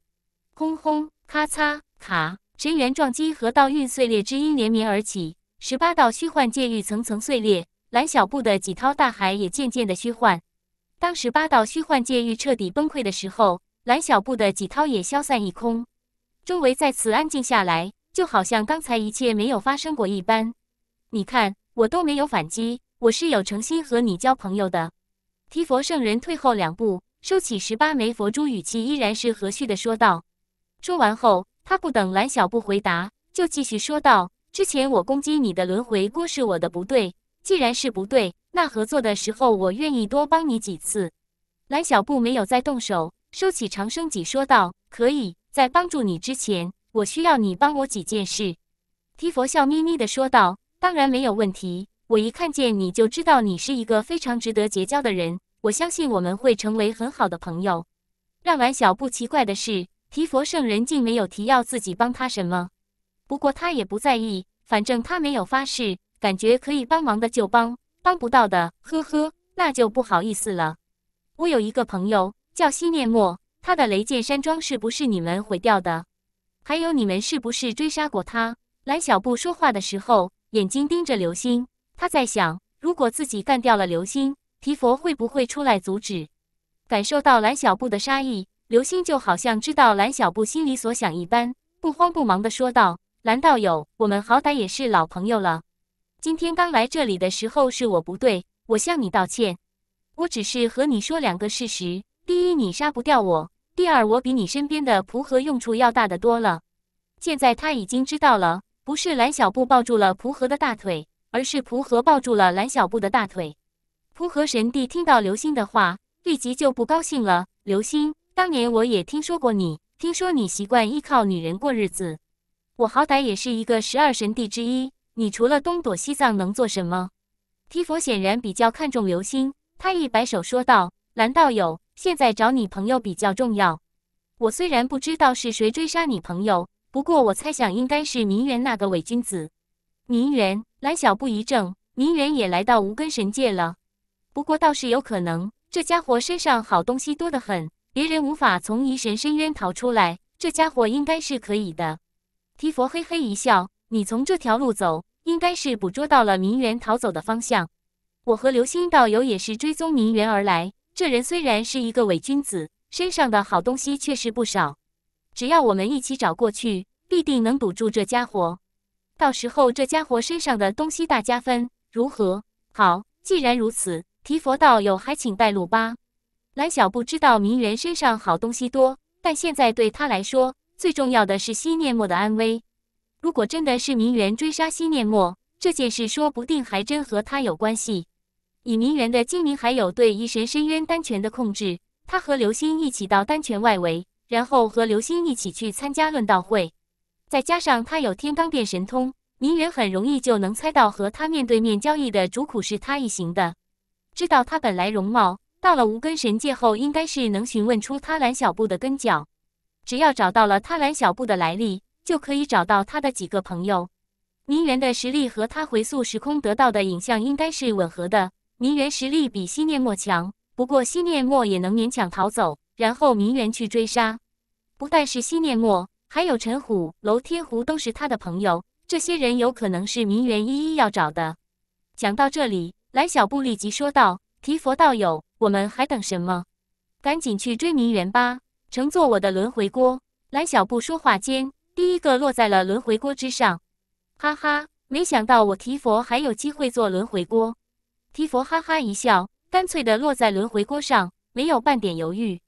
轰轰，咔嚓，卡，神元撞击和道运碎裂之音连绵而起。十八道虚幻界域层层碎裂，蓝小布的几涛大海也渐渐的虚幻。当十八道虚幻界域彻底崩溃的时候，蓝小布的几涛也消散一空。周围再次安静下来，就好像刚才一切没有发生过一般。你看，我都没有反击，我是有诚心和你交朋友的。提佛圣人退后两步，收起十八枚佛珠，语气依然是和煦的说道。说完后，他不等蓝小布回答，就继续说道。之前我攻击你的轮回锅是我的不对，既然是不对，那合作的时候我愿意多帮你几次。蓝小布没有再动手，收起长生戟说道：“可以在帮助你之前，我需要你帮我几件事。”提佛笑眯眯的说道：“当然没有问题，我一看见你就知道你是一个非常值得结交的人，我相信我们会成为很好的朋友。”让蓝小布奇怪的是，提佛圣人竟没有提要自己帮他什么。不过他也不在意，反正他没有发誓，感觉可以帮忙的就帮，帮不到的，呵呵，那就不好意思了。我有一个朋友叫西涅莫，他的雷剑山庄是不是你们毁掉的？还有你们是不是追杀过他？蓝小布说话的时候，眼睛盯着刘星，他在想，如果自己干掉了刘星，提佛会不会出来阻止？感受到蓝小布的杀意，刘星就好像知道蓝小布心里所想一般，不慌不忙地说道。蓝道友，我们好歹也是老朋友了。今天刚来这里的时候是我不对，我向你道歉。我只是和你说两个事实：第一，你杀不掉我；第二，我比你身边的蒲河用处要大得多了。现在他已经知道了，不是蓝小布抱住了蒲河的大腿，而是蒲河抱住了蓝小布的大腿。蒲河神帝听到刘星的话，立即就不高兴了。刘星，当年我也听说过你，听说你习惯依靠女人过日子。我好歹也是一个十二神帝之一，你除了东躲西藏能做什么？提佛显然比较看重流星，他一摆手说道：“蓝道友，现在找你朋友比较重要。我虽然不知道是谁追杀你朋友，不过我猜想应该是明媛那个伪君子。明媛，蓝小布一怔，明媛也来到无根神界了。不过倒是有可能，这家伙身上好东西多得很，别人无法从疑神深渊逃出来，这家伙应该是可以的。”提佛嘿嘿一笑：“你从这条路走，应该是捕捉到了明媛逃走的方向。我和流星道友也是追踪明媛而来。这人虽然是一个伪君子，身上的好东西确实不少。只要我们一起找过去，必定能堵住这家伙。到时候这家伙身上的东西大家分，如何？”“好，既然如此，提佛道友还请带路吧。”蓝小不知道明媛身上好东西多，但现在对他来说。最重要的是西念墨的安危。如果真的是明媛追杀西念墨，这件事，说不定还真和他有关系。以明媛的精明，还有对异神深渊丹泉的控制，他和刘星一起到丹泉外围，然后和刘星一起去参加论道会。再加上他有天罡变神通，明媛很容易就能猜到和他面对面交易的主苦是他一行的。知道他本来容貌，到了无根神界后，应该是能询问出他蓝小布的根脚。只要找到了贪婪小布的来历，就可以找到他的几个朋友。明源的实力和他回溯时空得到的影像应该是吻合的。明源实力比西念墨强，不过西念墨也能勉强逃走。然后明源去追杀，不但是西念墨，还有陈虎、楼天湖都是他的朋友。这些人有可能是明源一一要找的。讲到这里，蓝小布立即说道：“提佛道友，我们还等什么？赶紧去追明源吧。”乘坐我的轮回锅，蓝小布说话间，第一个落在了轮回锅之上。哈哈，没想到我提佛还有机会坐轮回锅。提佛哈哈一笑，干脆的落在轮回锅上，没有半点犹豫。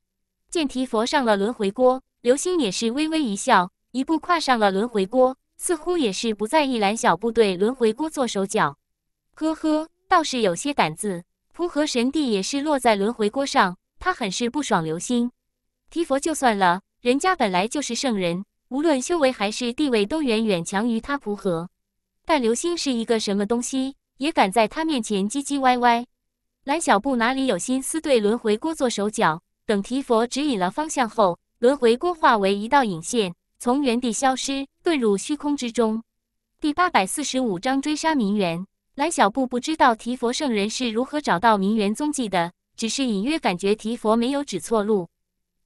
见提佛上了轮回锅，刘星也是微微一笑，一步跨上了轮回锅，似乎也是不在意蓝小布对轮回锅做手脚。呵呵，倒是有些胆子。蒲河神帝也是落在轮回锅上，他很是不爽刘星。提佛就算了，人家本来就是圣人，无论修为还是地位都远远强于他。符合，但刘星是一个什么东西，也敢在他面前唧唧歪歪？蓝小布哪里有心思对轮回锅做手脚？等提佛指引了方向后，轮回锅化为一道影线，从原地消失，遁入虚空之中。第八百四十五章追杀明媛。蓝小布不知道提佛圣人是如何找到明媛踪迹的，只是隐约感觉提佛没有指错路。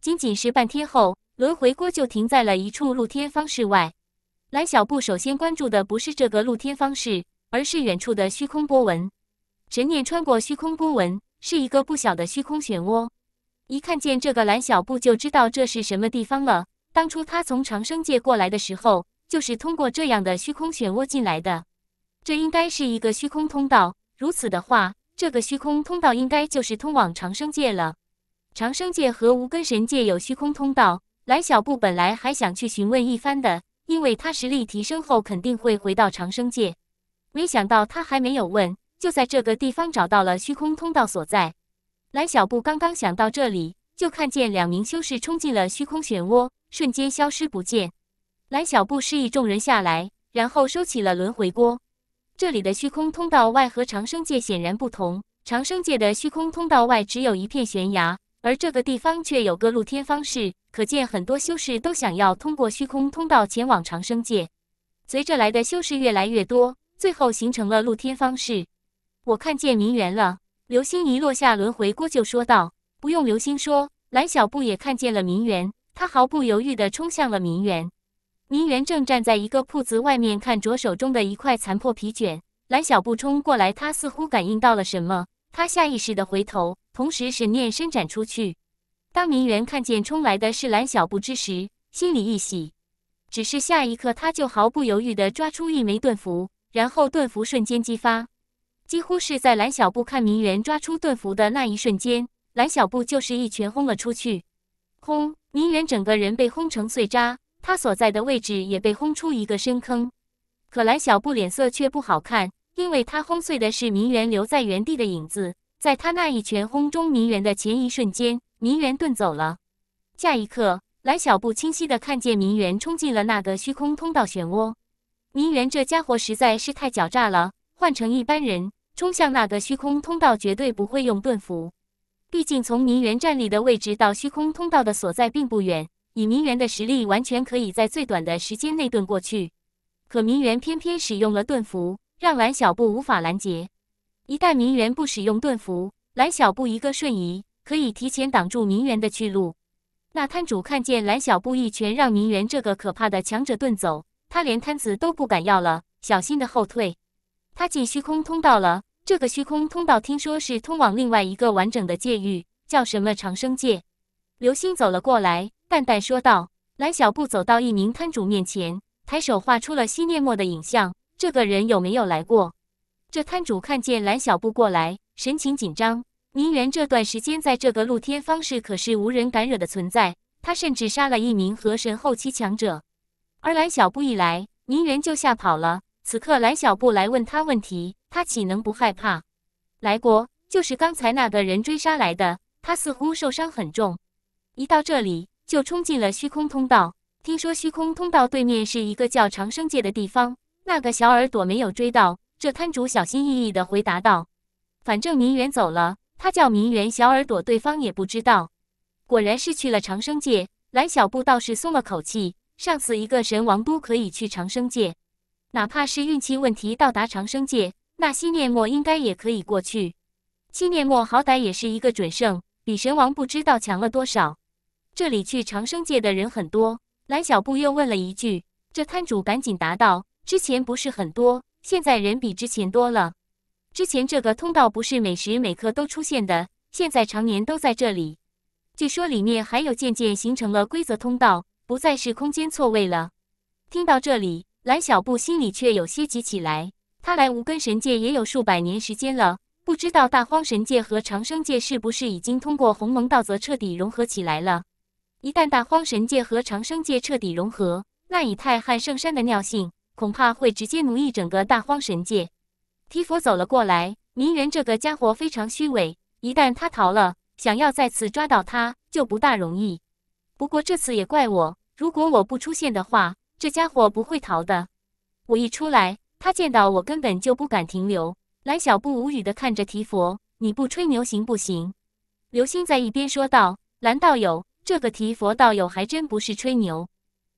仅仅是半天后，轮回锅就停在了一处露天方室外。蓝小布首先关注的不是这个露天方室，而是远处的虚空波纹。神念穿过虚空波纹，是一个不小的虚空漩涡。一看见这个蓝小布就知道这是什么地方了。当初他从长生界过来的时候，就是通过这样的虚空漩涡进来的。这应该是一个虚空通道。如此的话，这个虚空通道应该就是通往长生界了。长生界和无根神界有虚空通道，蓝小布本来还想去询问一番的，因为他实力提升后肯定会回到长生界。没想到他还没有问，就在这个地方找到了虚空通道所在。蓝小布刚刚想到这里，就看见两名修士冲进了虚空漩涡，瞬间消失不见。蓝小布示意众人下来，然后收起了轮回锅。这里的虚空通道外和长生界显然不同，长生界的虚空通道外只有一片悬崖。而这个地方却有个露天方式，可见很多修士都想要通过虚空通道前往长生界。随着来的修士越来越多，最后形成了露天方式。我看见明媛了，流星一落下轮回锅就说道：“不用流星说。”蓝小布也看见了明媛，他毫不犹豫地冲向了明媛。明媛正站在一个铺子外面，看着手中的一块残破皮卷。蓝小布冲过来，他似乎感应到了什么，他下意识地回头。同时，沈念伸展出去。当明媛看见冲来的是蓝小布之时，心里一喜。只是下一刻，他就毫不犹豫地抓出一枚盾符，然后盾符瞬间激发。几乎是在蓝小布看明媛抓出盾符的那一瞬间，蓝小布就是一拳轰了出去。轰！明媛整个人被轰成碎渣，他所在的位置也被轰出一个深坑。可蓝小布脸色却不好看，因为他轰碎的是明媛留在原地的影子。在他那一拳轰中明源的前一瞬间，明源遁走了。下一刻，蓝小布清晰的看见明源冲进了那个虚空通道漩涡。明源这家伙实在是太狡诈了，换成一般人，冲向那个虚空通道绝对不会用遁符。毕竟从明源站立的位置到虚空通道的所在并不远，以明源的实力，完全可以在最短的时间内遁过去。可明源偏偏使用了遁符，让蓝小布无法拦截。一旦名媛不使用盾符，蓝小布一个瞬移可以提前挡住名媛的去路。那摊主看见蓝小布一拳让名媛这个可怕的强者遁走，他连摊子都不敢要了，小心的后退。他进虚空通道了，这个虚空通道听说是通往另外一个完整的界域，叫什么长生界。流星走了过来，淡淡说道。蓝小布走到一名摊主面前，抬手画出了西念墨的影像。这个人有没有来过？这摊主看见蓝小布过来，神情紧张。宁元这段时间在这个露天方式可是无人敢惹的存在，他甚至杀了一名河神后期强者。而蓝小布一来，宁元就吓跑了。此刻蓝小布来问他问题，他岂能不害怕？来过，就是刚才那个人追杀来的，他似乎受伤很重，一到这里就冲进了虚空通道。听说虚空通道对面是一个叫长生界的地方，那个小耳朵没有追到。这摊主小心翼翼的回答道：“反正明远走了，他叫明远小耳朵，对方也不知道。果然是去了长生界。蓝小布倒是松了口气，上次一个神王都可以去长生界，哪怕是运气问题到达长生界，那西念末应该也可以过去。七念末好歹也是一个准圣，比神王不知道强了多少。这里去长生界的人很多。”蓝小布又问了一句，这摊主赶紧答道：“之前不是很多。”现在人比之前多了，之前这个通道不是每时每刻都出现的，现在常年都在这里。据说里面还有渐渐形成了规则通道，不再是空间错位了。听到这里，蓝小布心里却有些急起来。他来无根神界也有数百年时间了，不知道大荒神界和长生界是不是已经通过鸿蒙道则彻底融合起来了。一旦大荒神界和长生界彻底融合，那以太和圣山的尿性。恐怕会直接奴役整个大荒神界。提佛走了过来，明人这个家伙非常虚伪，一旦他逃了，想要再次抓到他就不大容易。不过这次也怪我，如果我不出现的话，这家伙不会逃的。我一出来，他见到我根本就不敢停留。蓝小布无语的看着提佛：“你不吹牛行不行？”刘星在一边说道：“蓝道友，这个提佛道友还真不是吹牛，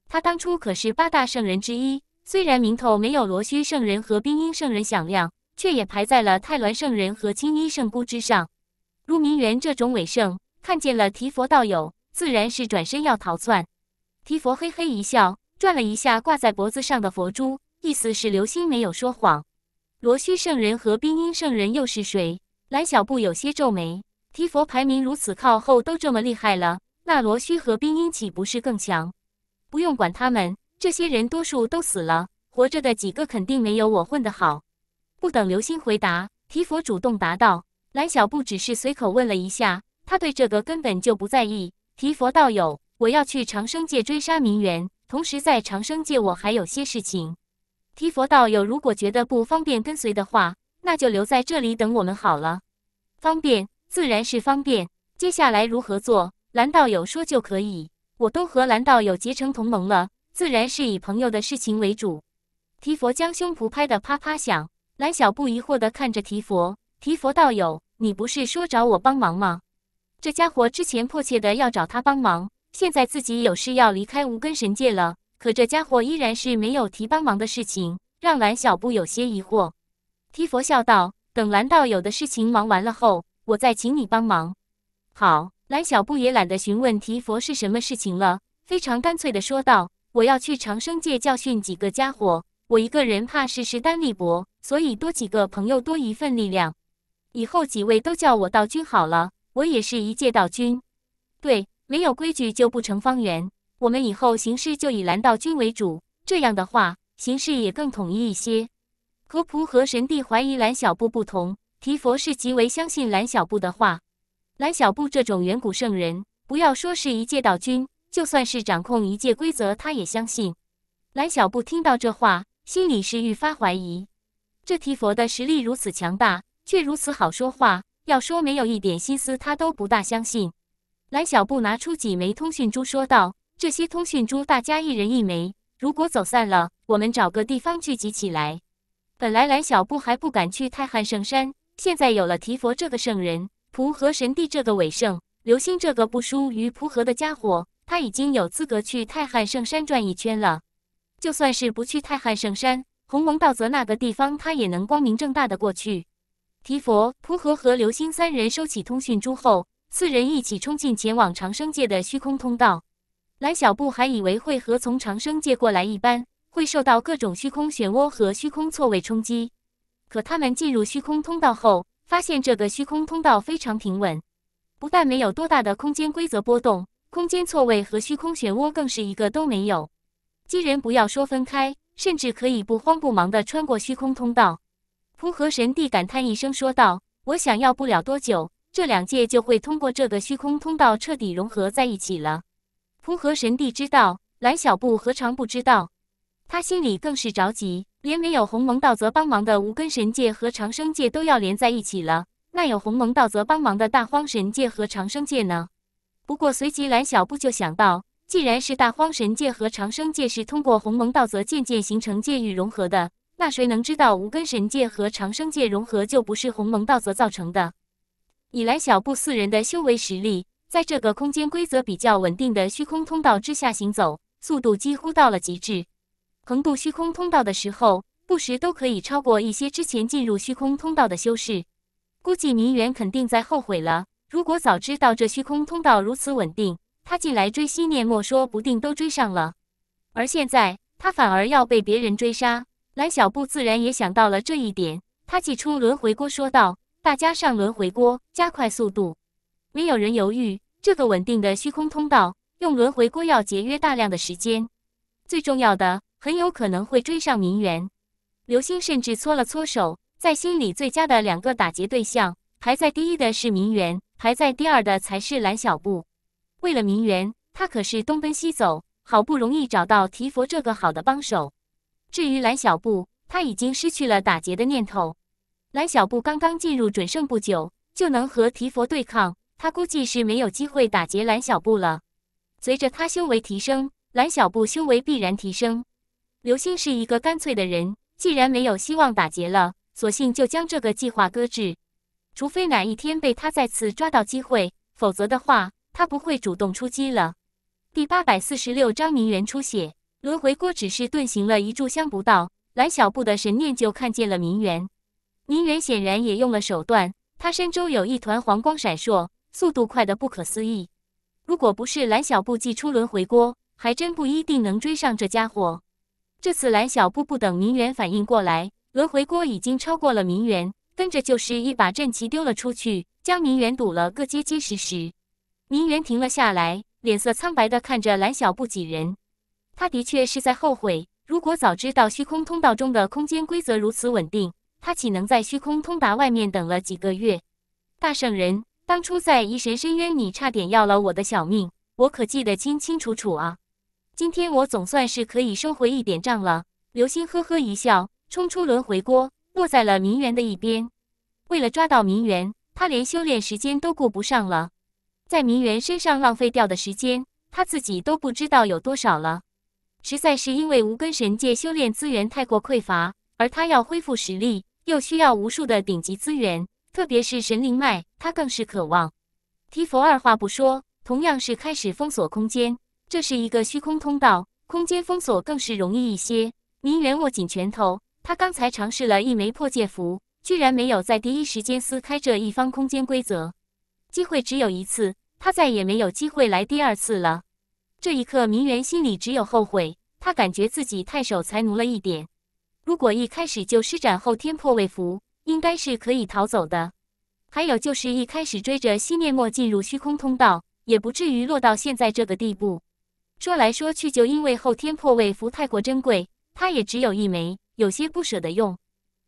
他当初可是八大圣人之一。”虽然名头没有罗虚圣人和冰鹰圣人响亮，却也排在了泰鸾圣人和青衣圣姑之上。如明元这种伪圣看见了提佛道友，自然是转身要逃窜。提佛嘿嘿一笑，转了一下挂在脖子上的佛珠，意思是刘星没有说谎。罗虚圣人和冰鹰圣人又是谁？蓝小布有些皱眉。提佛排名如此靠后，都这么厉害了，那罗虚和冰鹰岂不是更强？不用管他们。这些人多数都死了，活着的几个肯定没有我混得好。不等刘星回答，提佛主动答道：“蓝小布只是随口问了一下，他对这个根本就不在意。”提佛道友，我要去长生界追杀明媛，同时在长生界我还有些事情。提佛道友，如果觉得不方便跟随的话，那就留在这里等我们好了。方便自然是方便，接下来如何做，蓝道友说就可以。我都和蓝道友结成同盟了。自然是以朋友的事情为主。提佛将胸脯拍得啪啪响，蓝小布疑惑地看着提佛：“提佛道友，你不是说找我帮忙吗？”这家伙之前迫切的要找他帮忙，现在自己有事要离开无根神界了，可这家伙依然是没有提帮忙的事情，让蓝小布有些疑惑。提佛笑道：“等蓝道友的事情忙完了后，我再请你帮忙。”好，蓝小布也懒得询问提佛是什么事情了，非常干脆地说道。我要去长生界教训几个家伙，我一个人怕是势单力薄，所以多几个朋友多一份力量。以后几位都叫我道君好了，我也是一介道君。对，没有规矩就不成方圆。我们以后行事就以蓝道君为主，这样的话行事也更统一一些。何仆和神帝怀疑蓝小布不同，提佛是极为相信蓝小布的话。蓝小布这种远古圣人，不要说是一介道君。就算是掌控一切规则，他也相信。蓝小布听到这话，心里是愈发怀疑。这提佛的实力如此强大，却如此好说话，要说没有一点心思，他都不大相信。蓝小布拿出几枚通讯珠，说道：“这些通讯珠，大家一人一枚，如果走散了，我们找个地方聚集起来。”本来蓝小布还不敢去泰汉圣山，现在有了提佛这个圣人，蒲河神帝这个伪圣，流星这个不输于蒲河的家伙。他已经有资格去太汉圣山转一圈了，就算是不去太汉圣山，鸿蒙道泽那个地方，他也能光明正大的过去。提佛、蒲河和流星三人收起通讯珠后，四人一起冲进前往长生界的虚空通道。蓝小布还以为会和从长生界过来一般，会受到各种虚空漩涡和虚空错位冲击，可他们进入虚空通道后，发现这个虚空通道非常平稳，不但没有多大的空间规则波动。空间错位和虚空漩涡更是一个都没有，机人不要说分开，甚至可以不慌不忙地穿过虚空通道。蒲河神帝感叹一声说道：“我想要不了多久，这两界就会通过这个虚空通道彻底融合在一起了。”蒲河神帝知道，蓝小布何尝不知道？他心里更是着急，连没有鸿蒙道则帮忙的无根神界和长生界都要连在一起了，那有鸿蒙道则帮忙的大荒神界和长生界呢？不过随即蓝小布就想到，既然是大荒神界和长生界是通过鸿蒙道则渐渐形成界域融合的，那谁能知道无根神界和长生界融合就不是鸿蒙道则造成的？以蓝小布四人的修为实力，在这个空间规则比较稳定的虚空通道之下行走，速度几乎到了极致。横渡虚空通道的时候，不时都可以超过一些之前进入虚空通道的修士。估计明远肯定在后悔了。如果早知道这虚空通道如此稳定，他进来追西念墨说不定都追上了。而现在他反而要被别人追杀，蓝小布自然也想到了这一点。他祭出轮回锅说道：“大家上轮回锅，加快速度！”没有人犹豫，这个稳定的虚空通道用轮回锅要节约大量的时间。最重要的，很有可能会追上明媛。刘星甚至搓了搓手，在心里最佳的两个打劫对象排在第一的是明媛。排在第二的才是蓝小布，为了名媛，他可是东奔西走，好不容易找到提佛这个好的帮手。至于蓝小布，他已经失去了打劫的念头。蓝小布刚刚进入准圣不久，就能和提佛对抗，他估计是没有机会打劫蓝小布了。随着他修为提升，蓝小布修为必然提升。刘星是一个干脆的人，既然没有希望打劫了，索性就将这个计划搁置。除非哪一天被他再次抓到机会，否则的话，他不会主动出击了。第八百四十六章明媛出血，轮回锅只是遁行了一炷香不到，蓝小布的神念就看见了明媛。明媛显然也用了手段，他身周有一团黄光闪烁，速度快得不可思议。如果不是蓝小布祭出轮回锅，还真不一定能追上这家伙。这次蓝小布不等明媛反应过来，轮回锅已经超过了明媛。跟着就是一把阵旗丢了出去，将宁远堵了个结结实实。宁远停了下来，脸色苍白的看着蓝小布几人。他的确是在后悔，如果早知道虚空通道中的空间规则如此稳定，他岂能在虚空通达外面等了几个月？大圣人，当初在疑神深渊，你差点要了我的小命，我可记得清清楚楚啊！今天我总算是可以收回一点账了。刘星呵呵一笑，冲出轮回锅。落在了明媛的一边。为了抓到明媛，他连修炼时间都顾不上了。在明媛身上浪费掉的时间，他自己都不知道有多少了。实在是因为无根神界修炼资源太过匮乏，而他要恢复实力，又需要无数的顶级资源，特别是神灵脉，他更是渴望。提佛二话不说，同样是开始封锁空间。这是一个虚空通道，空间封锁更是容易一些。明媛握紧拳头。他刚才尝试了一枚破戒符，居然没有在第一时间撕开这一方空间规则。机会只有一次，他再也没有机会来第二次了。这一刻，明媛心里只有后悔。他感觉自己太守财奴了一点。如果一开始就施展后天破位符，应该是可以逃走的。还有就是一开始追着西灭墨进入虚空通道，也不至于落到现在这个地步。说来说去，就因为后天破位符太过珍贵，他也只有一枚。有些不舍得用，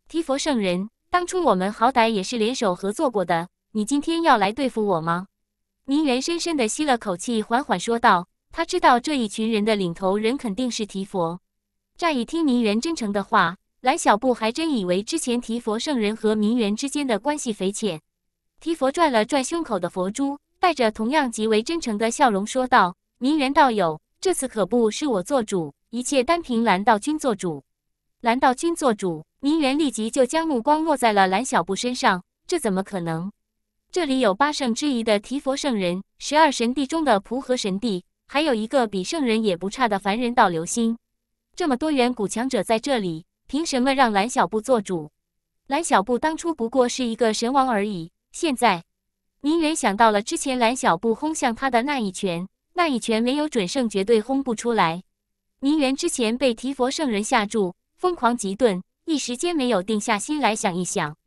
提佛圣人，当初我们好歹也是联手合作过的。你今天要来对付我吗？明元深深的吸了口气，缓缓说道。他知道这一群人的领头人肯定是提佛。乍一听明元真诚的话，蓝小布还真以为之前提佛圣人和明元之间的关系匪浅。提佛拽了拽胸口的佛珠，带着同样极为真诚的笑容说道：“明元道友，这次可不是我做主，一切单凭蓝道君做主。”蓝道君做主，宁远立即就将目光落在了蓝小布身上。这怎么可能？这里有八圣之一的提佛圣人，十二神帝中的蒲河神帝，还有一个比圣人也不差的凡人道流星。这么多远古强者在这里，凭什么让蓝小布做主？蓝小布当初不过是一个神王而已。现在，宁远想到了之前蓝小布轰向他的那一拳，那一拳没有准圣绝对轰不出来。宁远之前被提佛圣人吓住，疯狂急顿，一时间没有定下心来想一想。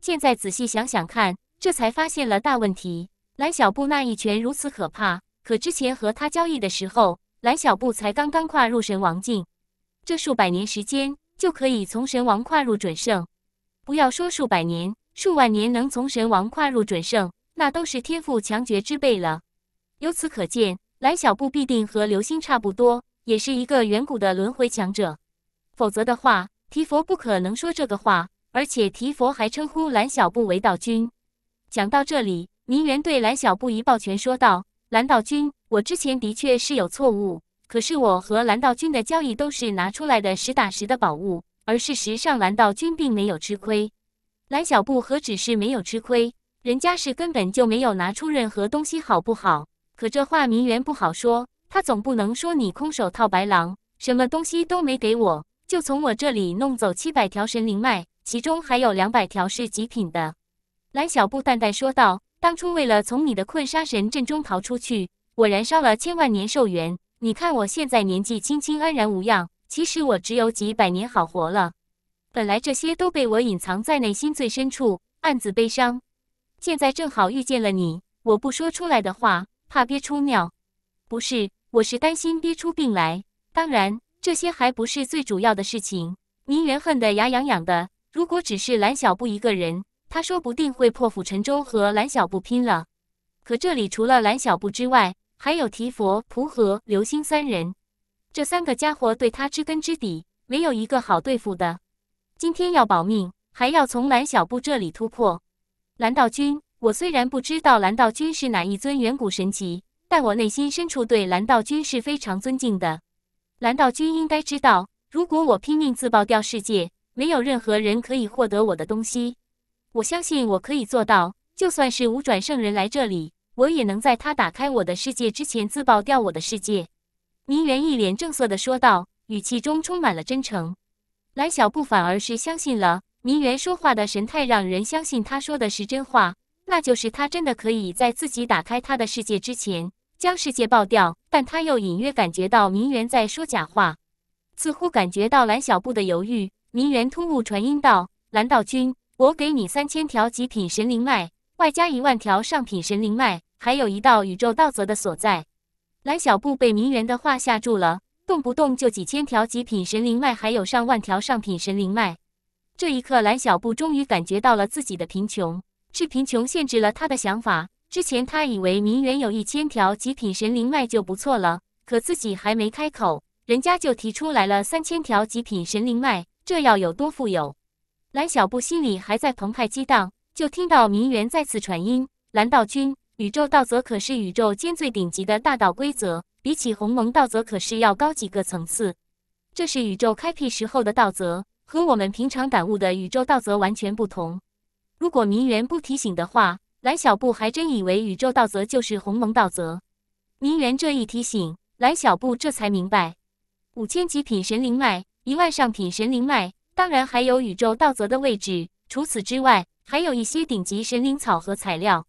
现在仔细想想看，这才发现了大问题。蓝小布那一拳如此可怕，可之前和他交易的时候，蓝小布才刚刚跨入神王境。这数百年时间就可以从神王跨入准圣，不要说数百年、数万年，能从神王跨入准圣，那都是天赋强绝之辈了。由此可见，蓝小布必定和流星差不多，也是一个远古的轮回强者。否则的话，提佛不可能说这个话。而且提佛还称呼蓝小布为道君。讲到这里，明媛对蓝小布一抱拳说道：“蓝道君，我之前的确是有错误，可是我和蓝道君的交易都是拿出来的实打实的宝物，而事实上蓝道君并没有吃亏。蓝小布何止是没有吃亏，人家是根本就没有拿出任何东西，好不好？可这话明媛不好说，他总不能说你空手套白狼，什么东西都没给我。”就从我这里弄走七百条神灵脉，其中还有两百条是极品的。蓝小布淡淡说道：“当初为了从你的困杀神阵中逃出去，我燃烧了千万年寿元。你看我现在年纪轻轻，安然无恙。其实我只有几百年好活了。本来这些都被我隐藏在内心最深处，暗自悲伤。现在正好遇见了你，我不说出来的话，怕憋出尿。不是，我是担心憋出病来。当然。”这些还不是最主要的事情，宁元恨得牙痒痒的。如果只是蓝小布一个人，他说不定会破釜沉舟和蓝小布拼了。可这里除了蓝小布之外，还有提佛蒲和流星三人，这三个家伙对他知根知底，没有一个好对付的。今天要保命，还要从蓝小布这里突破。蓝道君，我虽然不知道蓝道君是哪一尊远古神级，但我内心深处对蓝道君是非常尊敬的。蓝道君应该知道，如果我拼命自爆掉世界，没有任何人可以获得我的东西。我相信我可以做到，就算是五转圣人来这里，我也能在他打开我的世界之前自爆掉我的世界。宁原一脸正色地说道，语气中充满了真诚。蓝小布反而是相信了宁原说话的神态，让人相信他说的是真话，那就是他真的可以在自己打开他的世界之前。将世界爆掉，但他又隐约感觉到明媛在说假话，似乎感觉到蓝小布的犹豫。明媛突兀传音道：“蓝道君，我给你三千条极品神灵脉，外加一万条上品神灵脉，还有一道宇宙道则的所在。”蓝小布被明媛的话吓住了，动不动就几千条极品神灵脉，还有上万条上品神灵脉。这一刻，蓝小布终于感觉到了自己的贫穷，是贫穷限制了他的想法。之前他以为明元有一千条极品神灵脉就不错了，可自己还没开口，人家就提出来了三千条极品神灵脉，这要有多富有？蓝小布心里还在澎湃激荡，就听到明元再次传音：“蓝道君，宇宙道则可是宇宙间最顶级的大道规则，比起鸿蒙道则可是要高几个层次。这是宇宙开辟时候的道则，和我们平常感悟的宇宙道则完全不同。如果明元不提醒的话。”蓝小布还真以为宇宙道则就是鸿蒙道则，宁媛这一提醒，蓝小布这才明白，五千极品神灵脉，一万上品神灵脉，当然还有宇宙道则的位置。除此之外，还有一些顶级神灵草和材料。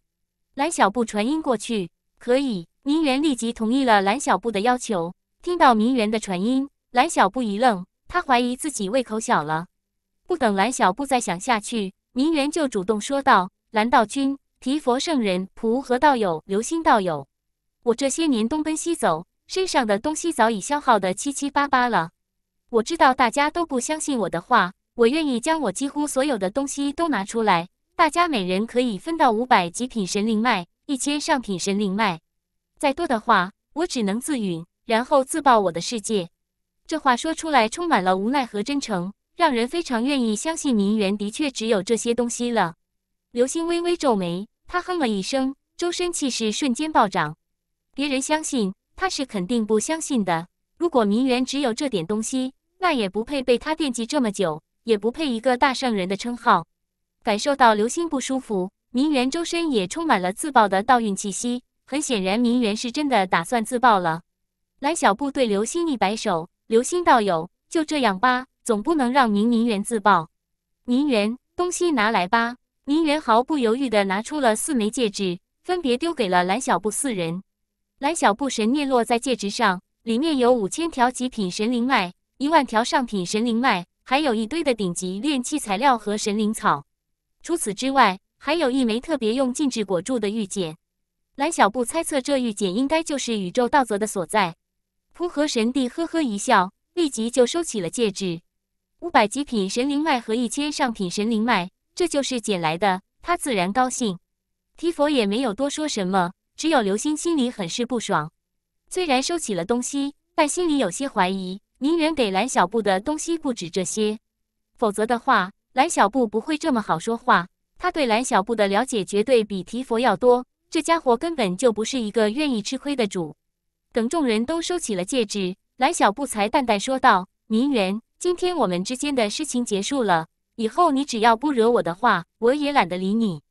蓝小布传音过去，可以。宁媛立即同意了蓝小布的要求。听到明媛的传音，蓝小布一愣，他怀疑自己胃口小了。不等蓝小布再想下去，明媛就主动说道：“蓝道君。”提佛圣人、普和道友、刘星道友，我这些年东奔西走，身上的东西早已消耗的七七八八了。我知道大家都不相信我的话，我愿意将我几乎所有的东西都拿出来，大家每人可以分到五百极品神灵脉，一千上品神灵脉。再多的话，我只能自陨，然后自爆我的世界。这话说出来，充满了无奈和真诚，让人非常愿意相信，明媛的确只有这些东西了。刘星微微皱眉，他哼了一声，周身气势瞬间暴涨。别人相信，他是肯定不相信的。如果明元只有这点东西，那也不配被他惦记这么久，也不配一个大圣人的称号。感受到刘星不舒服，明元周身也充满了自爆的道运气息。很显然，明元是真的打算自爆了。蓝小布对刘星一摆手：“刘星道友，就这样吧，总不能让明明元自爆。明元，东西拿来吧。”宁元毫不犹豫地拿出了四枚戒指，分别丢给了蓝小布四人。蓝小布神念落在戒指上，里面有五千条极品神灵脉，一万条上品神灵脉，还有一堆的顶级炼器材料和神灵草。除此之外，还有一枚特别用禁制裹住的玉简。蓝小布猜测，这玉简应该就是宇宙道泽的所在。扑河神帝呵呵一笑，立即就收起了戒指。五百极品神灵脉和一千上品神灵脉。这就是捡来的，他自然高兴。提佛也没有多说什么，只有刘星心里很是不爽。虽然收起了东西，但心里有些怀疑，宁远给蓝小布的东西不止这些。否则的话，蓝小布不会这么好说话。他对蓝小布的了解绝对比提佛要多，这家伙根本就不是一个愿意吃亏的主。等众人都收起了戒指，蓝小布才淡淡说道：“宁远，今天我们之间的事情结束了。”以后你只要不惹我的话，我也懒得理你。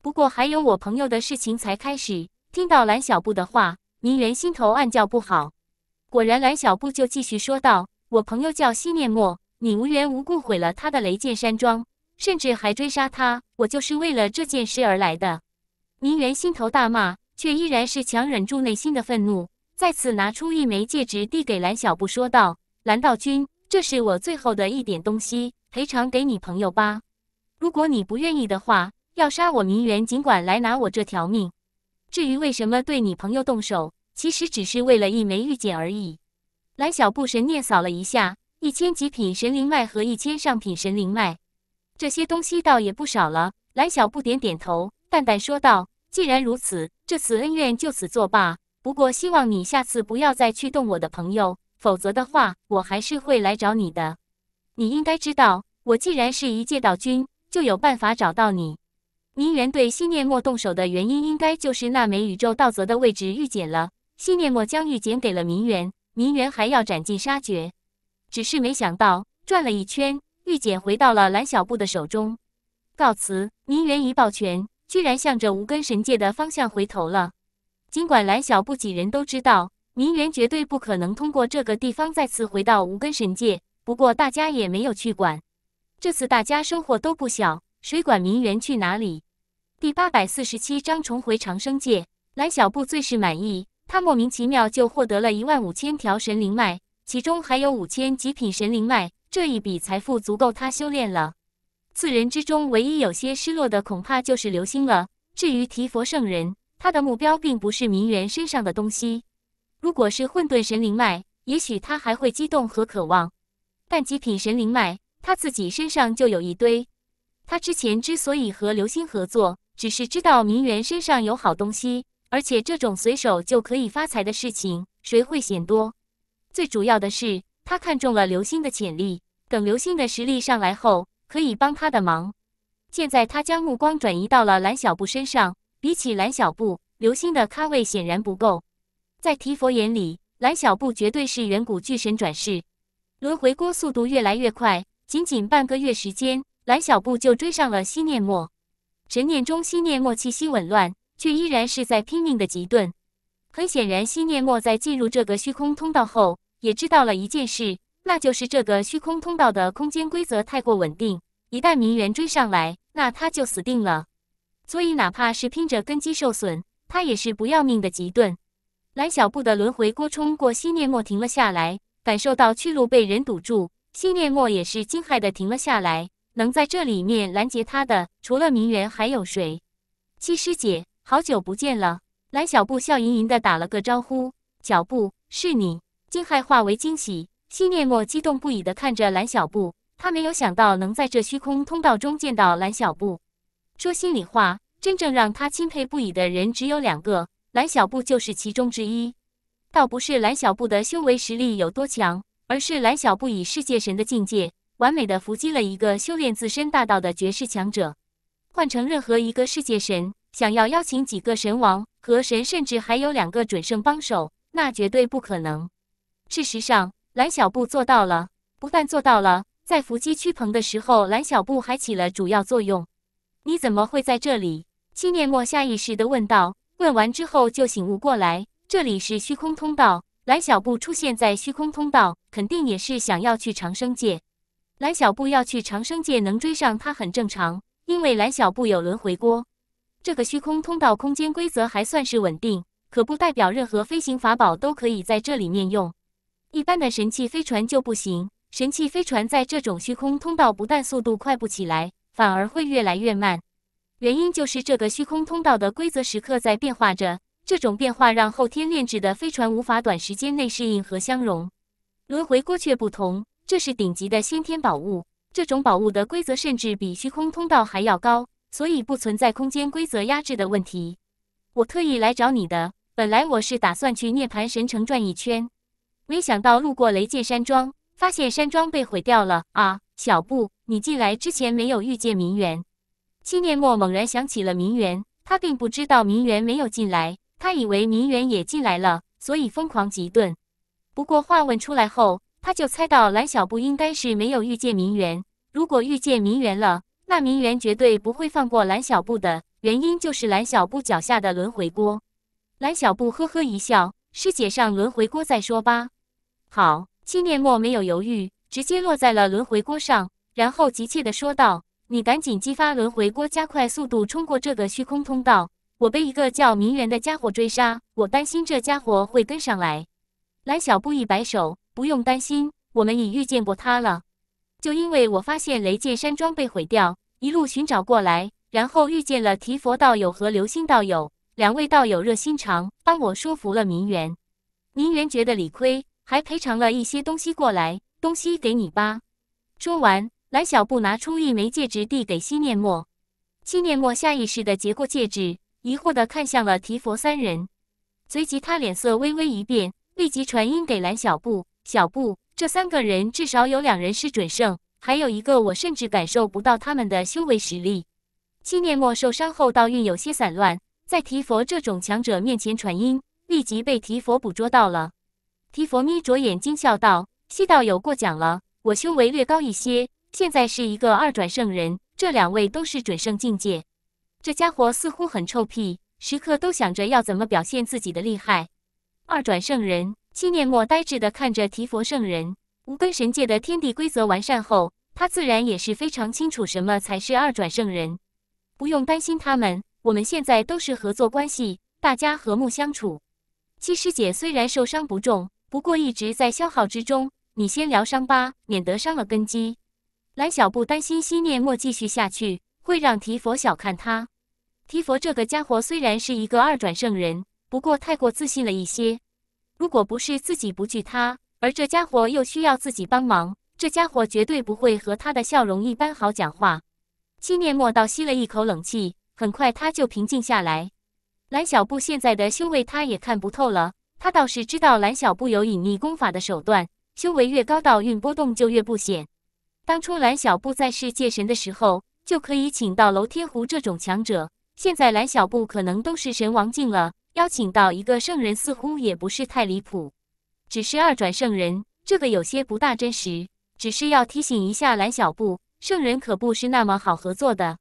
不过还有我朋友的事情才开始。听到蓝小布的话，宁媛心头暗叫不好。果然，蓝小布就继续说道：“我朋友叫西面莫，你无缘无故毁了他的雷剑山庄，甚至还追杀他，我就是为了这件事而来的。”宁媛心头大骂，却依然是强忍住内心的愤怒，再次拿出一枚戒指递给蓝小布，说道：“蓝道君。”这是我最后的一点东西，赔偿给你朋友吧。如果你不愿意的话，要杀我名媛，尽管来拿我这条命。至于为什么对你朋友动手，其实只是为了一枚玉简而已。蓝小布神念扫了一下，一千极品神灵脉和一千上品神灵脉，这些东西倒也不少了。蓝小布点点头，淡淡说道：“既然如此，这次恩怨就此作罢。不过希望你下次不要再去动我的朋友。”否则的话，我还是会来找你的。你应该知道，我既然是一介道君，就有办法找到你。明元对西念墨动手的原因，应该就是那枚宇宙道泽的位置御简了。西念墨将御简给了明元，明元还要斩尽杀绝。只是没想到，转了一圈，御简回到了蓝小布的手中。告辞！明元一抱拳，居然向着无根神界的方向回头了。尽管蓝小布几人都知道。明媛绝对不可能通过这个地方再次回到无根神界。不过大家也没有去管。这次大家收获都不小，谁管明媛去哪里？第八百四十七章重回长生界。蓝小布最是满意，他莫名其妙就获得了一万五千条神灵脉，其中还有五千极品神灵脉。这一笔财富足够他修炼了。四人之中，唯一有些失落的恐怕就是流星了。至于提佛圣人，他的目标并不是明媛身上的东西。如果是混沌神灵脉，也许他还会激动和渴望，但极品神灵脉他自己身上就有一堆。他之前之所以和刘星合作，只是知道明媛身上有好东西，而且这种随手就可以发财的事情，谁会嫌多？最主要的是，他看中了刘星的潜力，等刘星的实力上来后，可以帮他的忙。现在他将目光转移到了蓝小布身上，比起蓝小布，刘星的咖位显然不够。在提佛眼里，蓝小布绝对是远古巨神转世，轮回锅速度越来越快。仅仅半个月时间，蓝小布就追上了西念墨。神念中，西念墨气息紊乱，却依然是在拼命的急遁。很显然，西念墨在进入这个虚空通道后，也知道了一件事，那就是这个虚空通道的空间规则太过稳定，一旦明元追上来，那他就死定了。所以，哪怕是拼着根基受损，他也是不要命的急遁。蓝小布的轮回锅冲过西涅墨，停了下来，感受到去路被人堵住，西涅墨也是惊骇的停了下来。能在这里面拦截他的，除了明媛，还有谁？七师姐，好久不见了。蓝小布笑盈盈的打了个招呼，脚步是你，惊骇化为惊喜。西涅墨激动不已的看着蓝小布，他没有想到能在这虚空通道中见到蓝小布。说心里话，真正让他钦佩不已的人只有两个。蓝小布就是其中之一，倒不是蓝小布的修为实力有多强，而是蓝小布以世界神的境界，完美的伏击了一个修炼自身大道的绝世强者。换成任何一个世界神，想要邀请几个神王和神，甚至还有两个准圣帮手，那绝对不可能。事实上，蓝小布做到了，不但做到了，在伏击屈鹏的时候，蓝小布还起了主要作用。你怎么会在这里？七年墨下意识的问道。问完之后就醒悟过来，这里是虚空通道，蓝小布出现在虚空通道，肯定也是想要去长生界。蓝小布要去长生界，能追上他很正常，因为蓝小布有轮回锅。这个虚空通道空间规则还算是稳定，可不代表任何飞行法宝都可以在这里面用。一般的神器飞船就不行，神器飞船在这种虚空通道不但速度快不起来，反而会越来越慢。原因就是这个虚空通道的规则时刻在变化着，这种变化让后天炼制的飞船无法短时间内适应和相融。轮回锅却不同，这是顶级的先天宝物，这种宝物的规则甚至比虚空通道还要高，所以不存在空间规则压制的问题。我特意来找你的，本来我是打算去涅槃神城转一圈，没想到路过雷界山庄，发现山庄被毁掉了啊！小布，你进来之前没有遇见明媛？七念墨猛然想起了明媛，他并不知道明媛没有进来，他以为明媛也进来了，所以疯狂急遁。不过话问出来后，他就猜到蓝小布应该是没有遇见明媛。如果遇见明媛了，那明媛绝对不会放过蓝小布的。原因就是蓝小布脚下的轮回锅。蓝小布呵呵一笑：“师姐上轮回锅再说吧。”好，七念墨没有犹豫，直接落在了轮回锅上，然后急切的说道。你赶紧激发轮回锅，加快速度冲过这个虚空通道。我被一个叫明元的家伙追杀，我担心这家伙会跟上来。蓝小布一摆手，不用担心，我们已遇见过他了。就因为我发现雷剑山庄被毁掉，一路寻找过来，然后遇见了提佛道友和流星道友两位道友，热心肠帮我说服了明元。明元觉得理亏，还赔偿了一些东西过来，东西给你吧。说完。蓝小布拿出一枚戒指递给西念墨，西念墨下意识地接过戒指，疑惑地看向了提佛三人。随即他脸色微微一变，立即传音给蓝小布：“小布，这三个人至少有两人是准圣，还有一个我甚至感受不到他们的修为实力。”七念墨受伤后道运有些散乱，在提佛这种强者面前传音，立即被提佛捕捉到了。提佛眯着眼睛笑道：“西道友过奖了，我修为略高一些。”现在是一个二转圣人，这两位都是准圣境界。这家伙似乎很臭屁，时刻都想着要怎么表现自己的厉害。二转圣人七念墨呆滞地看着提佛圣人，无根神界的天地规则完善后，他自然也是非常清楚什么才是二转圣人。不用担心他们，我们现在都是合作关系，大家和睦相处。七师姐虽然受伤不重，不过一直在消耗之中，你先疗伤吧，免得伤了根基。蓝小布担心西念莫继续下去会让提佛小看他。提佛这个家伙虽然是一个二转圣人，不过太过自信了一些。如果不是自己不惧他，而这家伙又需要自己帮忙，这家伙绝对不会和他的笑容一般好讲话。西念莫倒吸了一口冷气，很快他就平静下来。蓝小布现在的修为他也看不透了，他倒是知道蓝小布有隐匿功法的手段，修为越高，道运波动就越不显。当初蓝小布在世界神的时候，就可以请到楼天湖这种强者。现在蓝小布可能都是神王境了，邀请到一个圣人似乎也不是太离谱。只是二转圣人这个有些不大真实，只是要提醒一下蓝小布，圣人可不是那么好合作的，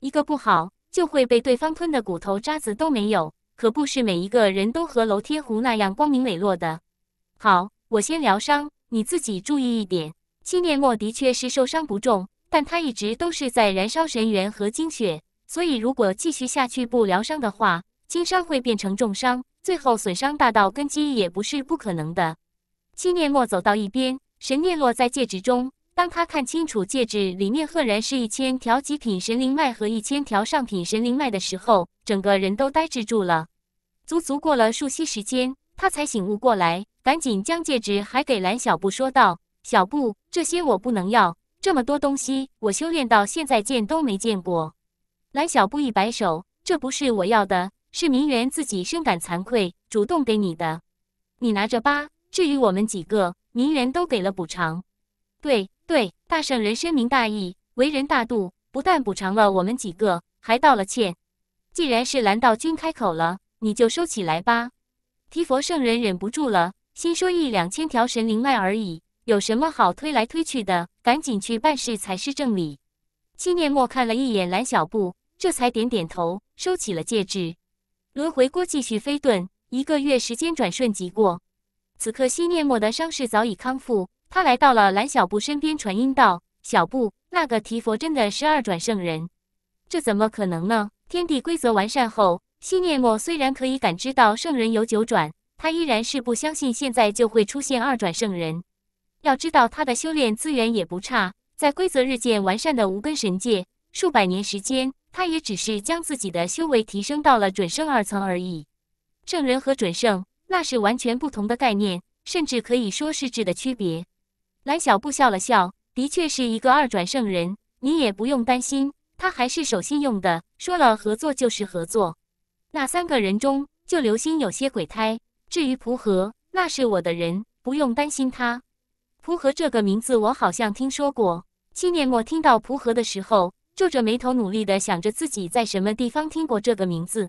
一个不好就会被对方吞的骨头渣子都没有。可不是每一个人都和楼天湖那样光明磊落的。好，我先疗伤，你自己注意一点。七念墨的确是受伤不重，但他一直都是在燃烧神元和精血，所以如果继续下去不疗伤的话，轻伤会变成重伤，最后损伤大到根基也不是不可能的。七念墨走到一边，神念落在戒指中。当他看清楚戒指里面赫然是一千条极品神灵脉和一千条上品神灵脉的时候，整个人都呆滞住了。足足过了数息时间，他才醒悟过来，赶紧将戒指还给蓝小布，说道。小布，这些我不能要，这么多东西，我修炼到现在见都没见过。蓝小布一摆手：“这不是我要的，是明媛自己深感惭愧，主动给你的，你拿着吧。至于我们几个，明媛都给了补偿。对对，大圣人深明大义，为人大度，不但补偿了我们几个，还道了歉。既然是蓝道君开口了，你就收起来吧。”提佛圣人忍不住了，心说一两千条神灵脉而已。有什么好推来推去的？赶紧去办事才是正理。西念默看了一眼蓝小布，这才点点头，收起了戒指。轮回锅继续飞遁，一个月时间转瞬即过。此刻西念默的伤势早已康复，他来到了蓝小布身边，传音道：“小布，那个提佛真的是二转圣人，这怎么可能呢？”天地规则完善后，西念默虽然可以感知到圣人有九转，他依然是不相信现在就会出现二转圣人。要知道他的修炼资源也不差，在规则日渐完善的无根神界，数百年时间，他也只是将自己的修为提升到了准圣二层而已。圣人和准圣那是完全不同的概念，甚至可以说是质的区别。蓝小布笑了笑，的确是一个二转圣人，你也不用担心，他还是守信用的，说了合作就是合作。那三个人中，就刘星有些鬼胎，至于蒲河，那是我的人，不用担心他。蒲河这个名字，我好像听说过。七念默听到蒲河的时候，皱着眉头，努力地想着自己在什么地方听过这个名字。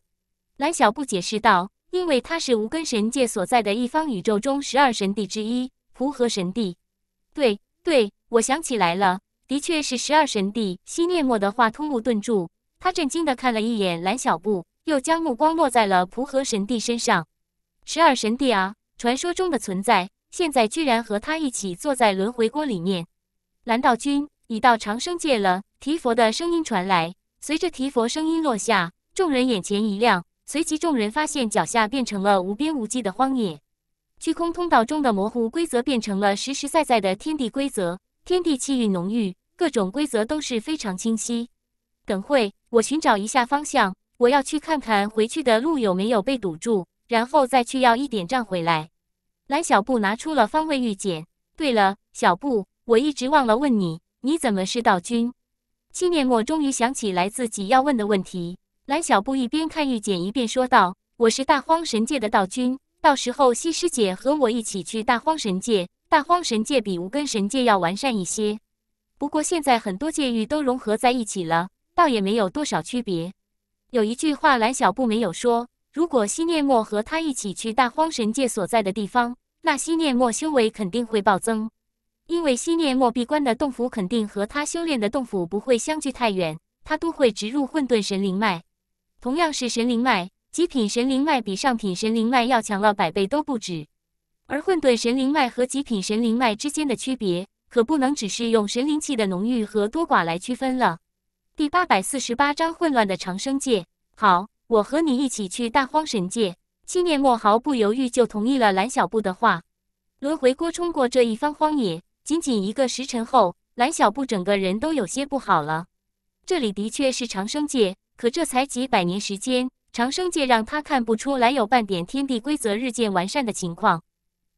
蓝小布解释道：“因为他是无根神界所在的一方宇宙中十二神帝之一，蒲河神帝。”“对，对，我想起来了，的确是十二神帝。”西念莫的话通路顿住，他震惊地看了一眼蓝小布，又将目光落在了蒲河神帝身上。“十二神帝啊，传说中的存在。”现在居然和他一起坐在轮回锅里面，蓝道君已到长生界了。提佛的声音传来，随着提佛声音落下，众人眼前一亮，随即众人发现脚下变成了无边无际的荒野。虚空通道中的模糊规则变成了实实在在的天地规则，天地气韵浓郁，各种规则都是非常清晰。等会我寻找一下方向，我要去看看回去的路有没有被堵住，然后再去要一点账回来。蓝小布拿出了方位玉简。对了，小布，我一直忘了问你，你怎么是道君？七年末终于想起来自己要问的问题。蓝小布一边看玉简一边说道：“我是大荒神界的道君，到时候西师姐和我一起去大荒神界。大荒神界比无根神界要完善一些，不过现在很多界域都融合在一起了，倒也没有多少区别。”有一句话，蓝小布没有说。如果西涅莫和他一起去大荒神界所在的地方，那西涅莫修为肯定会暴增，因为西涅莫闭关的洞府肯定和他修炼的洞府不会相距太远，他都会植入混沌神灵脉。同样是神灵脉，极品神灵脉比上品神灵脉要强了百倍都不止，而混沌神灵脉和极品神灵脉之间的区别，可不能只是用神灵气的浓郁和多寡来区分了。第八百四十八章混乱的长生界。好。我和你一起去大荒神界，七念墨毫不犹豫就同意了蓝小布的话。轮回锅冲过这一方荒野，仅仅一个时辰后，蓝小布整个人都有些不好了。这里的确是长生界，可这才几百年时间，长生界让他看不出来有半点天地规则日渐完善的情况。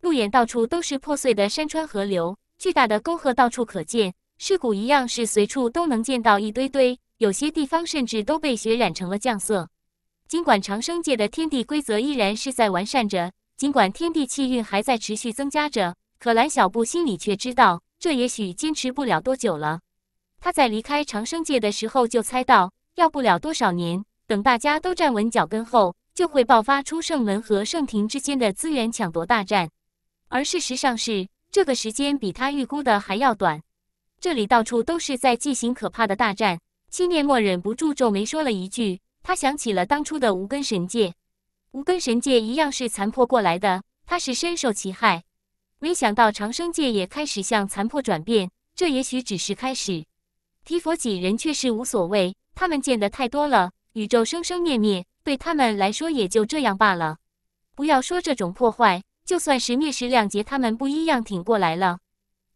路眼到处都是破碎的山川河流，巨大的沟壑到处可见，尸骨一样是随处都能见到一堆堆，有些地方甚至都被血染成了酱色。尽管长生界的天地规则依然是在完善着，尽管天地气运还在持续增加着，可蓝小布心里却知道，这也许坚持不了多久了。他在离开长生界的时候就猜到，要不了多少年，等大家都站稳脚跟后，就会爆发出圣门和圣庭之间的资源抢夺大战。而事实上是，这个时间比他预估的还要短。这里到处都是在进行可怕的大战，青念莫忍不住皱眉说了一句。他想起了当初的无根神界，无根神界一样是残破过来的，他是深受其害。没想到长生界也开始向残破转变，这也许只是开始。提佛几人却是无所谓，他们见得太多了，宇宙生生灭灭，对他们来说也就这样罢了。不要说这种破坏，就算是灭世两劫，他们不一样挺过来了。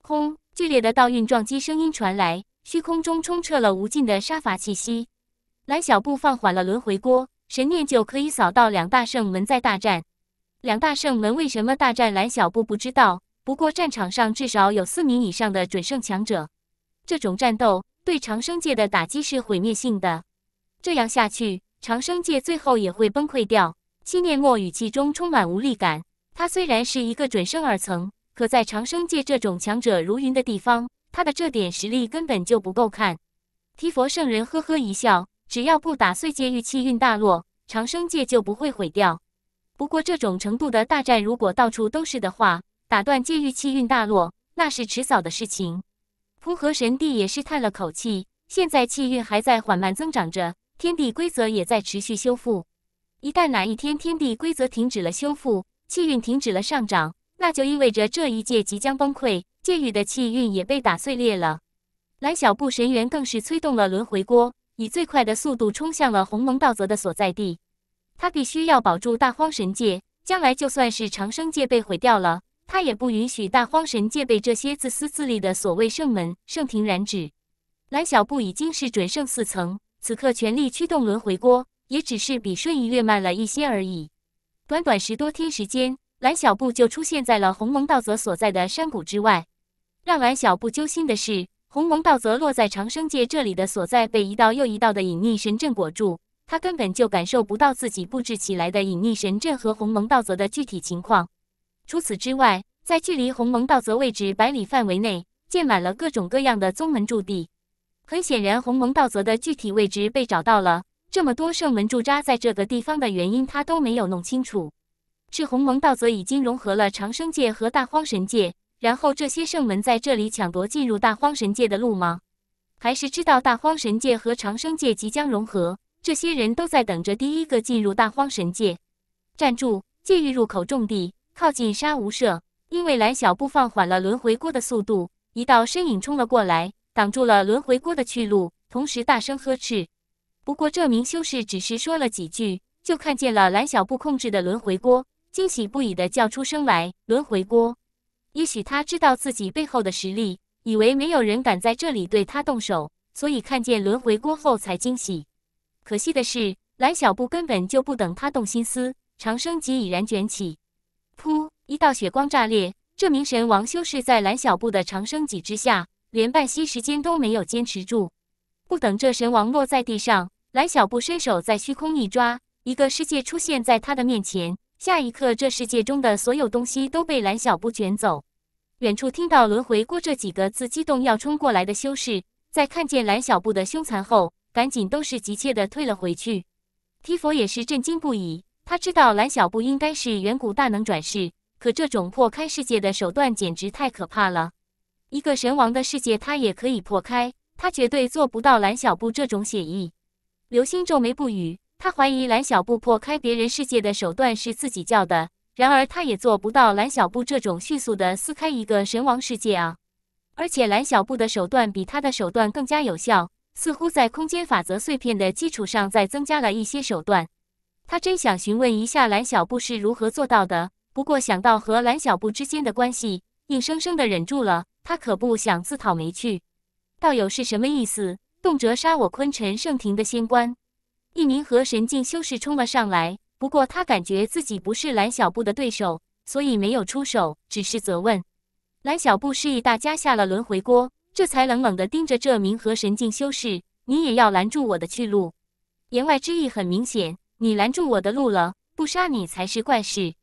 轰！剧烈的倒运撞击声音传来，虚空中充斥了无尽的杀伐气息。蓝小布放缓了轮回锅，神念就可以扫到两大圣门在大战。两大圣门为什么大战？蓝小布不知道。不过战场上至少有四名以上的准圣强者，这种战斗对长生界的打击是毁灭性的。这样下去，长生界最后也会崩溃掉。七念墨语气中充满无力感。他虽然是一个准圣二层，可在长生界这种强者如云的地方，他的这点实力根本就不够看。提佛圣人呵呵一笑。只要不打碎界域，气运大落，长生界就不会毁掉。不过，这种程度的大战，如果到处都是的话，打断界域气运大落，那是迟早的事情。蒲河神帝也是叹了口气，现在气运还在缓慢增长着，天地规则也在持续修复。一旦哪一天天地规则停止了修复，气运停止了上涨，那就意味着这一界即将崩溃，界域的气运也被打碎裂了。蓝小布神元更是催动了轮回锅。以最快的速度冲向了鸿蒙道泽的所在地，他必须要保住大荒神界。将来就算是长生界被毁掉了，他也不允许大荒神界被这些自私自利的所谓圣门、圣庭染指。蓝小布已经是准圣四层，此刻全力驱动轮回锅，也只是比瞬移略慢了一些而已。短短十多天时间，蓝小布就出现在了鸿蒙道泽所在的山谷之外。让蓝小布揪心的是。鸿蒙道则落在长生界这里的所在，被一道又一道的隐匿神阵裹住，他根本就感受不到自己布置起来的隐匿神阵和鸿蒙道则的具体情况。除此之外，在距离鸿蒙道则位置百里范围内，建满了各种各样的宗门驻地。很显然，鸿蒙道则的具体位置被找到了。这么多圣门驻扎在这个地方的原因，他都没有弄清楚。是鸿蒙道则已经融合了长生界和大荒神界。然后这些圣门在这里抢夺进入大荒神界的路吗？还是知道大荒神界和长生界即将融合，这些人都在等着第一个进入大荒神界？站住！界域入口重地，靠近杀无赦！因为蓝小布放缓了轮回锅的速度，一道身影冲了过来，挡住了轮回锅的去路，同时大声呵斥。不过这名修士只是说了几句，就看见了蓝小布控制的轮回锅，惊喜不已的叫出声来：“轮回锅！”也许他知道自己背后的实力，以为没有人敢在这里对他动手，所以看见轮回锅后才惊喜。可惜的是，蓝小布根本就不等他动心思，长生脊已然卷起，噗，一道血光炸裂。这名神王修士在蓝小布的长生戟之下，连半息时间都没有坚持住。不等这神王落在地上，蓝小布伸手在虚空一抓，一个世界出现在他的面前。下一刻，这世界中的所有东西都被蓝小布卷走。远处听到“轮回锅”这几个字，激动要冲过来的修士，在看见蓝小布的凶残后，赶紧都是急切的退了回去。提佛也是震惊不已，他知道蓝小布应该是远古大能转世，可这种破开世界的手段简直太可怕了。一个神王的世界他也可以破开，他绝对做不到蓝小布这种写意。流星皱眉不语。他怀疑蓝小布破开别人世界的手段是自己教的，然而他也做不到蓝小布这种迅速的撕开一个神王世界啊！而且蓝小布的手段比他的手段更加有效，似乎在空间法则碎片的基础上再增加了一些手段。他真想询问一下蓝小布是如何做到的，不过想到和蓝小布之间的关系，硬生生的忍住了。他可不想自讨没趣。道友是什么意思？动辄杀我昆辰圣庭的仙官？一名河神境修士冲了上来，不过他感觉自己不是蓝小布的对手，所以没有出手，只是责问蓝小布示意大家下了轮回锅，这才冷冷地盯着这名河神境修士：“你也要拦住我的去路？”言外之意很明显，你拦住我的路了，不杀你才是怪事。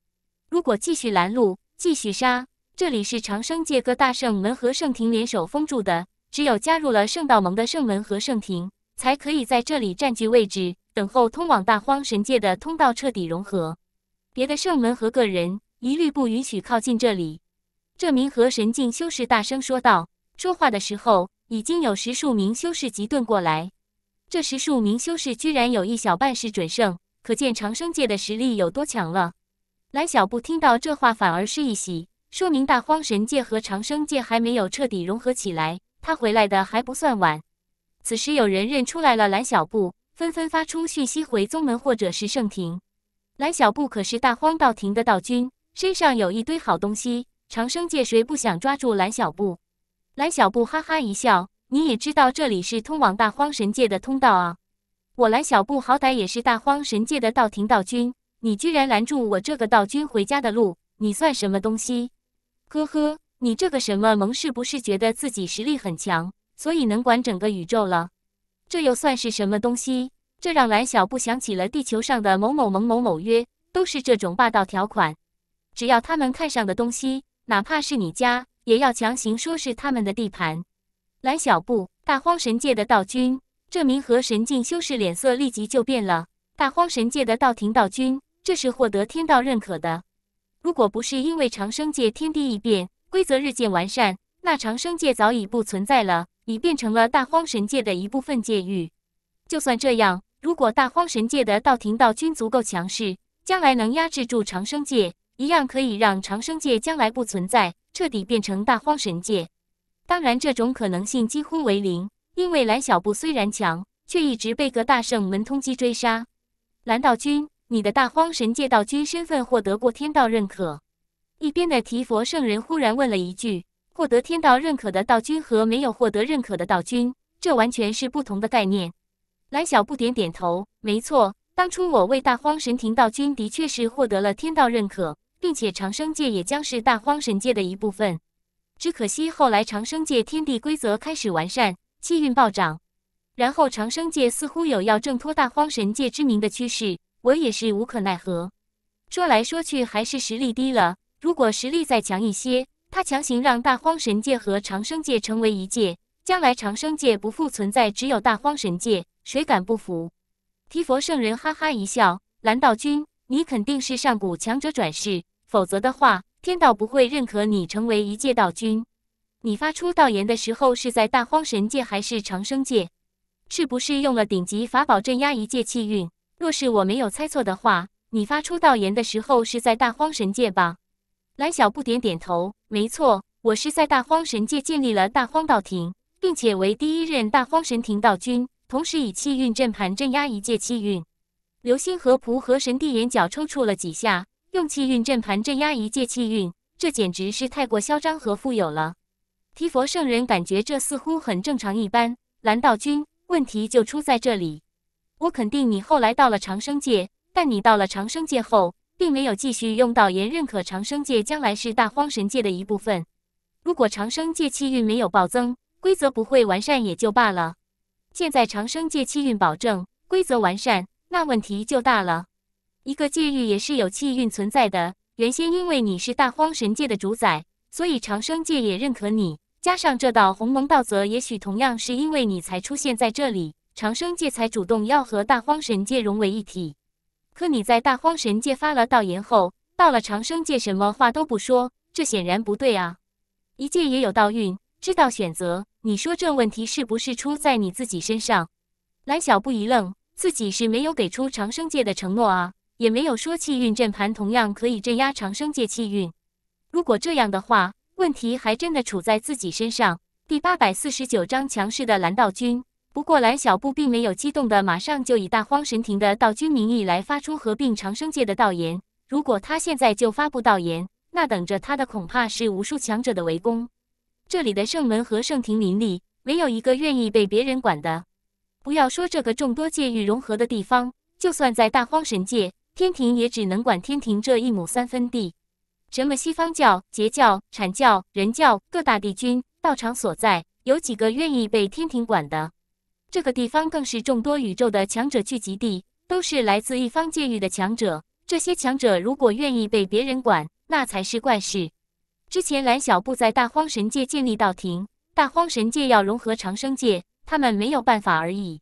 如果继续拦路，继续杀，这里是长生界各大圣门和圣庭联手封住的，只有加入了圣道盟的圣门和圣庭。才可以在这里占据位置，等候通往大荒神界的通道彻底融合。别的圣门和个人一律不允许靠近这里。这名河神境修士大声说道。说话的时候，已经有十数名修士急顿过来。这十数名修士居然有一小半是准圣，可见长生界的实力有多强了。蓝小布听到这话反而是一喜，说明大荒神界和长生界还没有彻底融合起来，他回来的还不算晚。此时有人认出来了蓝小布，纷纷发出讯息回宗门或者是圣庭。蓝小布可是大荒道庭的道君，身上有一堆好东西，长生界谁不想抓住蓝小布？蓝小布哈哈一笑：“你也知道这里是通往大荒神界的通道啊！我蓝小布好歹也是大荒神界的道庭道君，你居然拦住我这个道君回家的路，你算什么东西？呵呵，你这个什么萌是不是觉得自己实力很强？”所以能管整个宇宙了，这又算是什么东西？这让蓝小布想起了地球上的某某某某某约，都是这种霸道条款。只要他们看上的东西，哪怕是你家，也要强行说是他们的地盘。蓝小布，大荒神界的道君，这名和神境修士脸色立即就变了。大荒神界的道庭道君，这是获得天道认可的。如果不是因为长生界天地异变，规则日渐完善，那长生界早已不存在了。已变成了大荒神界的一部分界域。就算这样，如果大荒神界的道庭道君足够强势，将来能压制住长生界，一样可以让长生界将来不存在，彻底变成大荒神界。当然，这种可能性几乎为零，因为蓝小布虽然强，却一直被各大圣门通缉追杀。蓝道君，你的大荒神界道君身份获得过天道认可。一边的提佛圣人忽然问了一句。获得天道认可的道君和没有获得认可的道君，这完全是不同的概念。蓝小布点点头，没错，当初我为大荒神庭道君的确是获得了天道认可，并且长生界也将是大荒神界的一部分。只可惜后来长生界天地规则开始完善，气运暴涨，然后长生界似乎有要挣脱大荒神界之名的趋势，我也是无可奈何。说来说去还是实力低了，如果实力再强一些。他强行让大荒神界和长生界成为一界，将来长生界不复存在，只有大荒神界。谁敢不服？提佛圣人哈哈一笑：“蓝道君，你肯定是上古强者转世，否则的话，天道不会认可你成为一界道君。你发出道言的时候是在大荒神界还是长生界？是不是用了顶级法宝镇压一界气运？若是我没有猜错的话，你发出道言的时候是在大荒神界吧？”蓝小不点点头，没错，我是在大荒神界建立了大荒道庭，并且为第一任大荒神庭道君，同时以气运阵盘镇压一界气运。流星河仆和神帝眼角抽搐了几下，用气运阵盘镇压一界气运，这简直是太过嚣张和富有了。提佛圣人感觉这似乎很正常一般。蓝道君，问题就出在这里。我肯定你后来到了长生界，但你到了长生界后。并没有继续用道言认可长生界将来是大荒神界的一部分。如果长生界气运没有暴增，规则不会完善也就罢了。现在长生界气运保证，规则完善，那问题就大了。一个界域也是有气运存在的。原先因为你是大荒神界的主宰，所以长生界也认可你。加上这道鸿蒙道则，也许同样是因为你才出现在这里，长生界才主动要和大荒神界融为一体。可你在大荒神界发了道言后，到了长生界什么话都不说，这显然不对啊！一界也有道运，知道选择。你说这问题是不是出在你自己身上？蓝小布一愣，自己是没有给出长生界的承诺啊，也没有说气运阵盘同样可以镇压长生界气运。如果这样的话，问题还真的处在自己身上。第八百四十九章强势的蓝道君。不过蓝小布并没有激动的，马上就以大荒神庭的道君名义来发出合并长生界的道言。如果他现在就发布道言，那等着他的恐怕是无数强者的围攻。这里的圣门和圣庭林立，没有一个愿意被别人管的。不要说这个众多界域融合的地方，就算在大荒神界，天庭也只能管天庭这一亩三分地。什么西方教、截教、阐教、人教，各大帝君道场所在，有几个愿意被天庭管的？这个地方更是众多宇宙的强者聚集地，都是来自一方界域的强者。这些强者如果愿意被别人管，那才是怪事。之前蓝小布在大荒神界建立道庭，大荒神界要融合长生界，他们没有办法而已。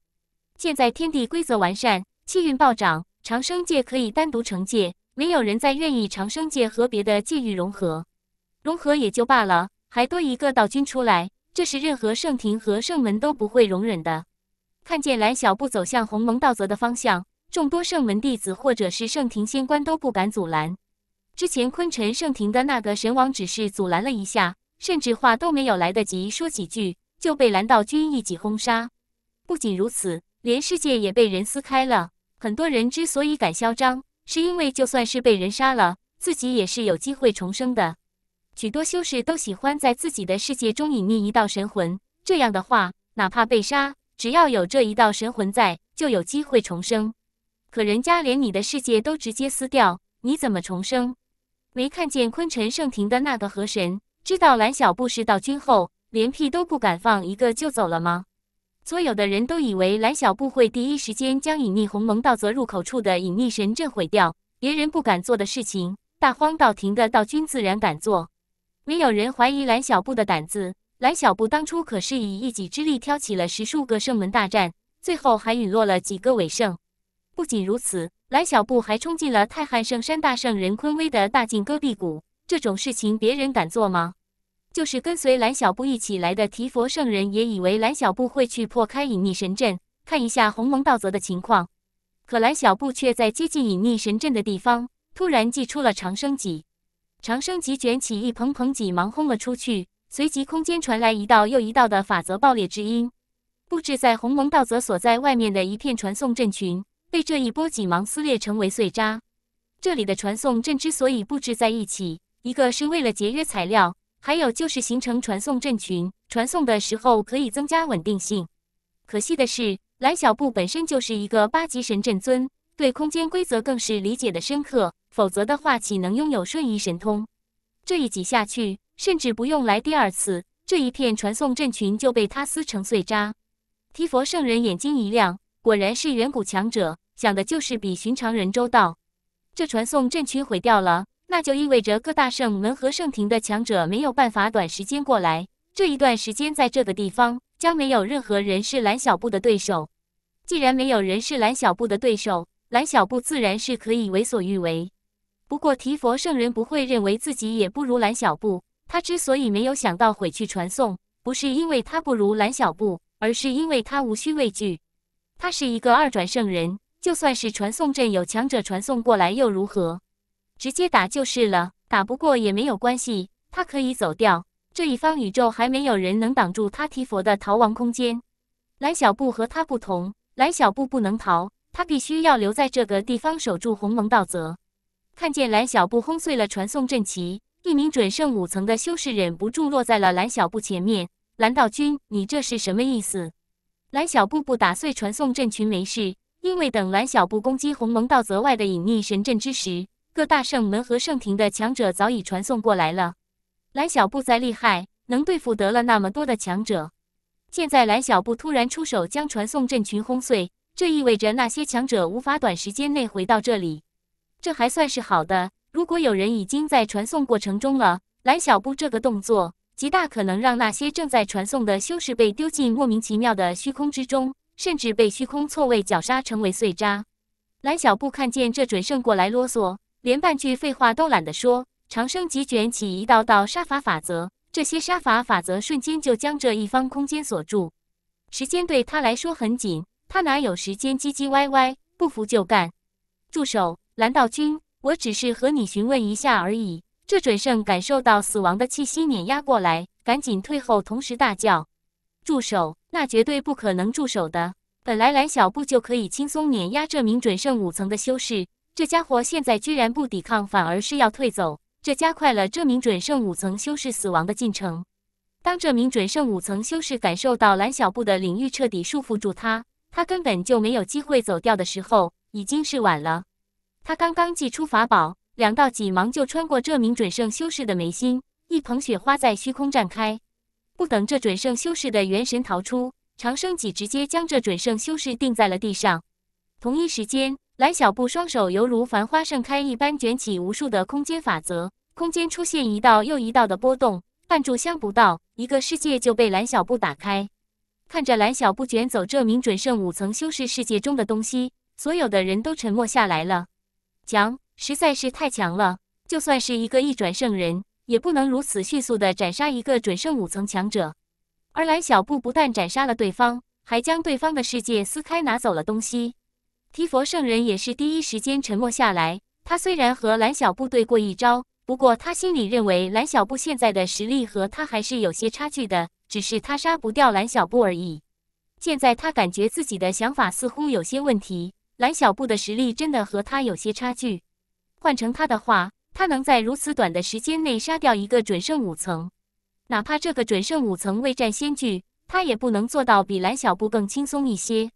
现在天地规则完善，气运暴涨，长生界可以单独成界，没有人再愿意长生界和别的界域融合。融合也就罢了，还多一个道君出来，这是任何圣庭和圣门都不会容忍的。看见蓝小布走向鸿蒙道泽的方向，众多圣门弟子或者是圣庭仙官都不敢阻拦。之前昆辰圣庭的那个神王只是阻拦了一下，甚至话都没有来得及说几句，就被蓝道君一戟轰杀。不仅如此，连世界也被人撕开了。很多人之所以敢嚣张，是因为就算是被人杀了，自己也是有机会重生的。许多修士都喜欢在自己的世界中隐匿一道神魂，这样的话，哪怕被杀。只要有这一道神魂在，就有机会重生。可人家连你的世界都直接撕掉，你怎么重生？没看见昆城圣庭的那个河神知道蓝小布是道君后，连屁都不敢放一个就走了吗？所有的人都以为蓝小布会第一时间将隐匿鸿蒙道泽入口处的隐匿神阵毁掉。别人不敢做的事情，大荒道庭的道君自然敢做。没有人怀疑蓝小布的胆子。蓝小布当初可是以一己之力挑起了十数个圣门大战，最后还陨落了几个伪圣。不仅如此，蓝小布还冲进了太汉圣山大圣任坤威的大晋戈壁谷。这种事情，别人敢做吗？就是跟随蓝小布一起来的提佛圣人，也以为蓝小布会去破开隐匿神阵，看一下鸿蒙道则的情况。可蓝小布却在接近隐匿神阵的地方，突然祭出了长生戟，长生戟卷起一蓬蓬戟芒轰了出去。随即，空间传来一道又一道的法则爆裂之音。布置在鸿蒙道则所在外面的一片传送阵群，被这一波挤忙撕裂成为碎渣。这里的传送阵之所以布置在一起，一个是为了节约材料，还有就是形成传送阵群，传送的时候可以增加稳定性。可惜的是，蓝小布本身就是一个八级神阵尊，对空间规则更是理解的深刻，否则的话，岂能拥有瞬移神通？这一挤下去。甚至不用来第二次，这一片传送阵群就被他撕成碎渣。提佛圣人眼睛一亮，果然是远古强者，想的就是比寻常人周到。这传送阵群毁掉了，那就意味着各大圣门和圣庭的强者没有办法短时间过来。这一段时间，在这个地方将没有任何人是蓝小布的对手。既然没有人是蓝小布的对手，蓝小布自然是可以为所欲为。不过提佛圣人不会认为自己也不如蓝小布。他之所以没有想到毁去传送，不是因为他不如蓝小布，而是因为他无需畏惧。他是一个二转圣人，就算是传送阵有强者传送过来又如何？直接打就是了，打不过也没有关系，他可以走掉。这一方宇宙还没有人能挡住他提佛的逃亡空间。蓝小布和他不同，蓝小布不能逃，他必须要留在这个地方守住鸿蒙道泽。看见蓝小布轰碎了传送阵旗。一名准圣五层的修士忍不住落在了蓝小布前面。蓝道君，你这是什么意思？蓝小布不打碎传送阵群没事，因为等蓝小布攻击鸿蒙道泽外的隐匿神阵之时，各大圣门和圣庭的强者早已传送过来了。蓝小布再厉害，能对付得了那么多的强者？现在蓝小布突然出手将传送阵群轰碎，这意味着那些强者无法短时间内回到这里。这还算是好的。如果有人已经在传送过程中了，蓝小布这个动作极大可能让那些正在传送的修士被丢进莫名其妙的虚空之中，甚至被虚空错位绞杀，成为碎渣。蓝小布看见这准胜过来啰嗦，连半句废话都懒得说。长生急卷起一道道杀伐法则，这些杀伐法则瞬间就将这一方空间锁住。时间对他来说很紧，他哪有时间唧唧歪歪？不服就干！住手，蓝道君。我只是和你询问一下而已。这准圣感受到死亡的气息碾压过来，赶紧退后，同时大叫：“住手！那绝对不可能住手的！本来蓝小布就可以轻松碾压这名准圣五层的修士，这家伙现在居然不抵抗，反而是要退走，这加快了这名准圣五层修士死亡的进程。当这名准圣五层修士感受到蓝小布的领域彻底束缚住他，他根本就没有机会走掉的时候，已经是晚了。”他刚刚祭出法宝，两道戟芒就穿过这名准圣修士的眉心，一捧雪花在虚空绽开。不等这准圣修士的元神逃出，长生戟直接将这准圣修士定在了地上。同一时间，蓝小布双手犹如繁花盛开一般，卷起无数的空间法则，空间出现一道又一道的波动。半炷香不到，一个世界就被蓝小布打开。看着蓝小布卷走这名准圣五层修士世界中的东西，所有的人都沉默下来了。强实在是太强了，就算是一个一转圣人，也不能如此迅速的斩杀一个准圣五层强者。而蓝小布不但斩杀了对方，还将对方的世界撕开，拿走了东西。提佛圣人也是第一时间沉默下来。他虽然和蓝小布对过一招，不过他心里认为蓝小布现在的实力和他还是有些差距的，只是他杀不掉蓝小布而已。现在他感觉自己的想法似乎有些问题。蓝小布的实力真的和他有些差距，换成他的话，他能在如此短的时间内杀掉一个准圣五层，哪怕这个准圣五层未战先惧，他也不能做到比蓝小布更轻松一些。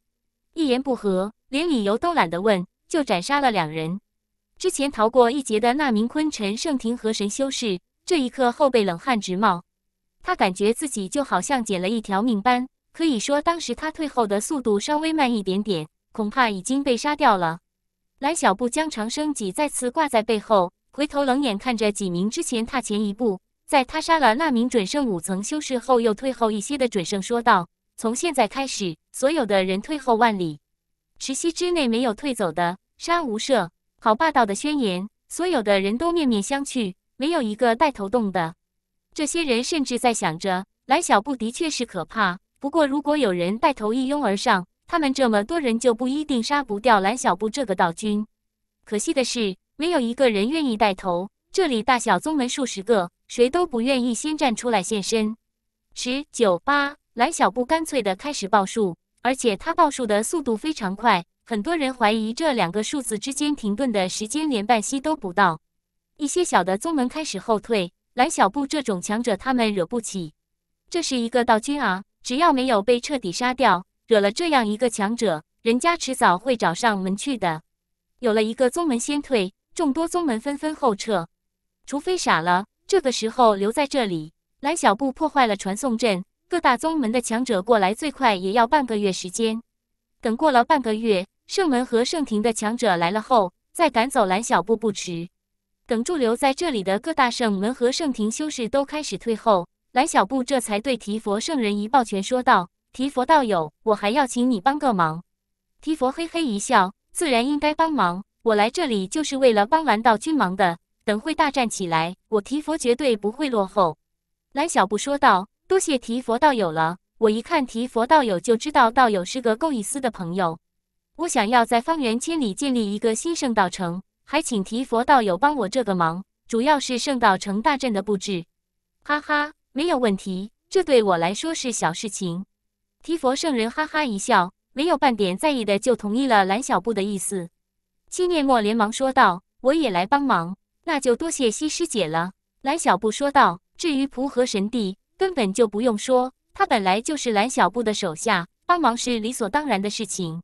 一言不合，连理由都懒得问，就斩杀了两人。之前逃过一劫的那名昆辰圣庭河神修士，这一刻后背冷汗直冒，他感觉自己就好像捡了一条命般。可以说，当时他退后的速度稍微慢一点点。恐怕已经被杀掉了。蓝小布将长生戟再次挂在背后，回头冷眼看着几名之前踏前一步，在他杀了那名准圣五层修士后又退后一些的准圣说道：“从现在开始，所有的人退后万里，十息之内没有退走的，杀无赦！”好霸道的宣言！所有的人都面面相觑，没有一个带头动的。这些人甚至在想着：蓝小布的确是可怕，不过如果有人带头一拥而上。他们这么多人就不一定杀不掉蓝小布这个道君。可惜的是，没有一个人愿意带头。这里大小宗门数十个，谁都不愿意先站出来现身。十九八，蓝小布干脆的开始报数，而且他报数的速度非常快，很多人怀疑这两个数字之间停顿的时间连半息都不到。一些小的宗门开始后退，蓝小布这种强者他们惹不起。这是一个道君啊，只要没有被彻底杀掉。惹了这样一个强者，人家迟早会找上门去的。有了一个宗门先退，众多宗门纷纷后撤。除非傻了，这个时候留在这里。蓝小布破坏了传送阵，各大宗门的强者过来，最快也要半个月时间。等过了半个月，圣门和圣庭的强者来了后，再赶走蓝小布不迟。等驻留在这里的各大圣门和圣庭修士都开始退后，蓝小布这才对提佛圣人一抱拳说道。提佛道友，我还要请你帮个忙。提佛嘿嘿一笑，自然应该帮忙。我来这里就是为了帮蓝道君忙的。等会大战起来，我提佛绝对不会落后。蓝小布说道：“多谢提佛道友了。我一看提佛道友就知道，道友是个够意思的朋友。我想要在方圆千里建立一个新圣道城，还请提佛道友帮我这个忙。主要是圣道城大阵的布置。哈哈，没有问题，这对我来说是小事情。”提佛圣人哈哈一笑，没有半点在意的就同意了蓝小布的意思。七念莫连忙说道：“我也来帮忙，那就多谢西师姐了。”蓝小布说道：“至于蒲河神帝，根本就不用说，他本来就是蓝小布的手下，帮忙是理所当然的事情。”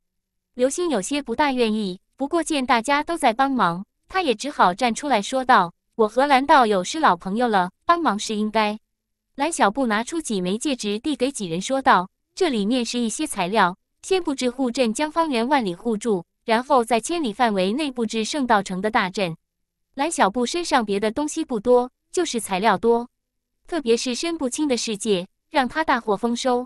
刘星有些不大愿意，不过见大家都在帮忙，他也只好站出来说道：“我和蓝道友是老朋友了，帮忙是应该。”蓝小布拿出几枚戒指递给几人说道。这里面是一些材料，先布置护阵，将方圆万里护住，然后在千里范围内布置圣道城的大阵。蓝小布身上别的东西不多，就是材料多，特别是深不清的世界，让他大获丰收。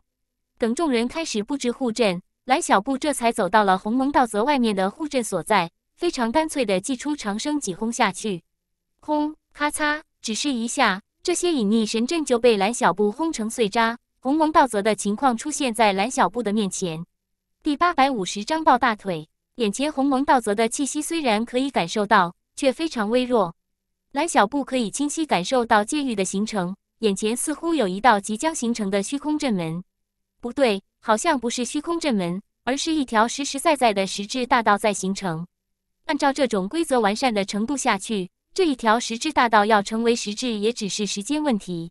等众人开始布置护阵，蓝小布这才走到了鸿蒙道泽外面的护阵所在，非常干脆的祭出长生戟轰下去，轰，咔嚓，只是一下，这些隐匿神阵就被蓝小布轰成碎渣。鸿蒙道则的情况出现在蓝小布的面前。第八百五十章抱大腿。眼前鸿蒙道则的气息虽然可以感受到，却非常微弱。蓝小布可以清晰感受到界域的形成，眼前似乎有一道即将形成的虚空阵门。不对，好像不是虚空阵门，而是一条实实在在的实质大道在形成。按照这种规则完善的程度下去，这一条实质大道要成为实质，也只是时间问题。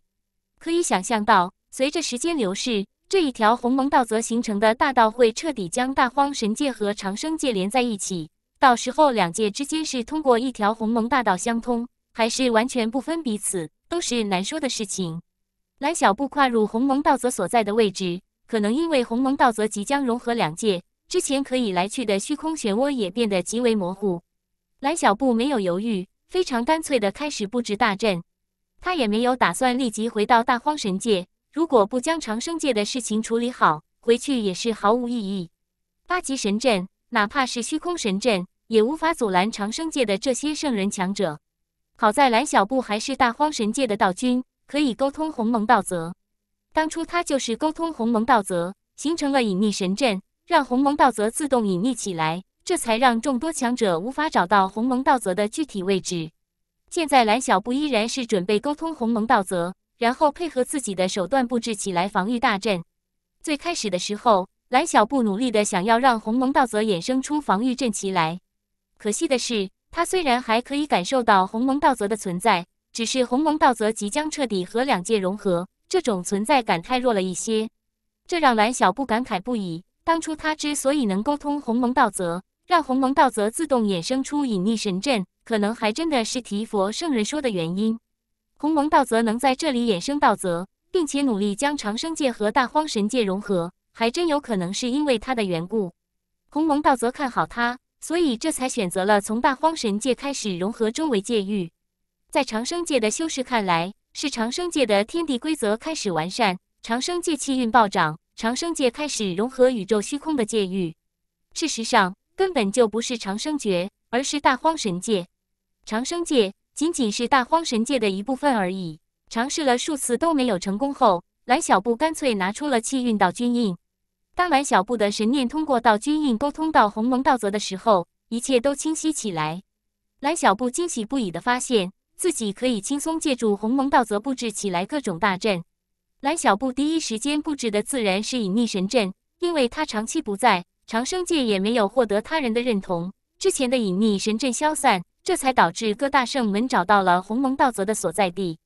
可以想象到。随着时间流逝，这一条鸿蒙道则形成的大道会彻底将大荒神界和长生界连在一起。到时候两界之间是通过一条鸿蒙大道相通，还是完全不分彼此，都是难说的事情。蓝小布跨入鸿蒙道则所在的位置，可能因为鸿蒙道则即将融合两界，之前可以来去的虚空漩涡也变得极为模糊。蓝小布没有犹豫，非常干脆地开始布置大阵。他也没有打算立即回到大荒神界。如果不将长生界的事情处理好，回去也是毫无意义。八级神阵，哪怕是虚空神阵，也无法阻拦长生界的这些圣人强者。好在蓝小布还是大荒神界的道君，可以沟通鸿蒙道则。当初他就是沟通鸿蒙道则，形成了隐匿神阵，让鸿蒙道则自动隐匿起来，这才让众多强者无法找到鸿蒙道则的具体位置。现在蓝小布依然是准备沟通鸿蒙道则。然后配合自己的手段布置起来防御大阵。最开始的时候，蓝小布努力的想要让鸿蒙道则衍生出防御阵旗来。可惜的是，他虽然还可以感受到鸿蒙道则的存在，只是鸿蒙道则即将彻底和两界融合，这种存在感太弱了一些。这让蓝小布感慨不已。当初他之所以能沟通鸿蒙道则，让鸿蒙道则自动衍生出隐匿神阵，可能还真的是提佛圣人说的原因。鸿蒙道则能在这里衍生道则，并且努力将长生界和大荒神界融合，还真有可能是因为他的缘故。鸿蒙道则看好他，所以这才选择了从大荒神界开始融合周围界域。在长生界的修士看来，是长生界的天地规则开始完善，长生界气运暴涨，长生界开始融合宇宙虚空的界域。事实上，根本就不是长生诀，而是大荒神界，长生界。仅仅是大荒神界的一部分而已。尝试了数次都没有成功后，蓝小布干脆拿出了气运道君印。当蓝小布的神念通过道君印沟通到鸿蒙道泽的时候，一切都清晰起来。蓝小布惊喜不已的发现自己可以轻松借助鸿蒙道泽布置起来各种大阵。蓝小布第一时间布置的自然是隐匿神阵，因为他长期不在长生界，也没有获得他人的认同，之前的隐匿神阵消散。这才导致各大圣门找到了鸿蒙道泽的所在地。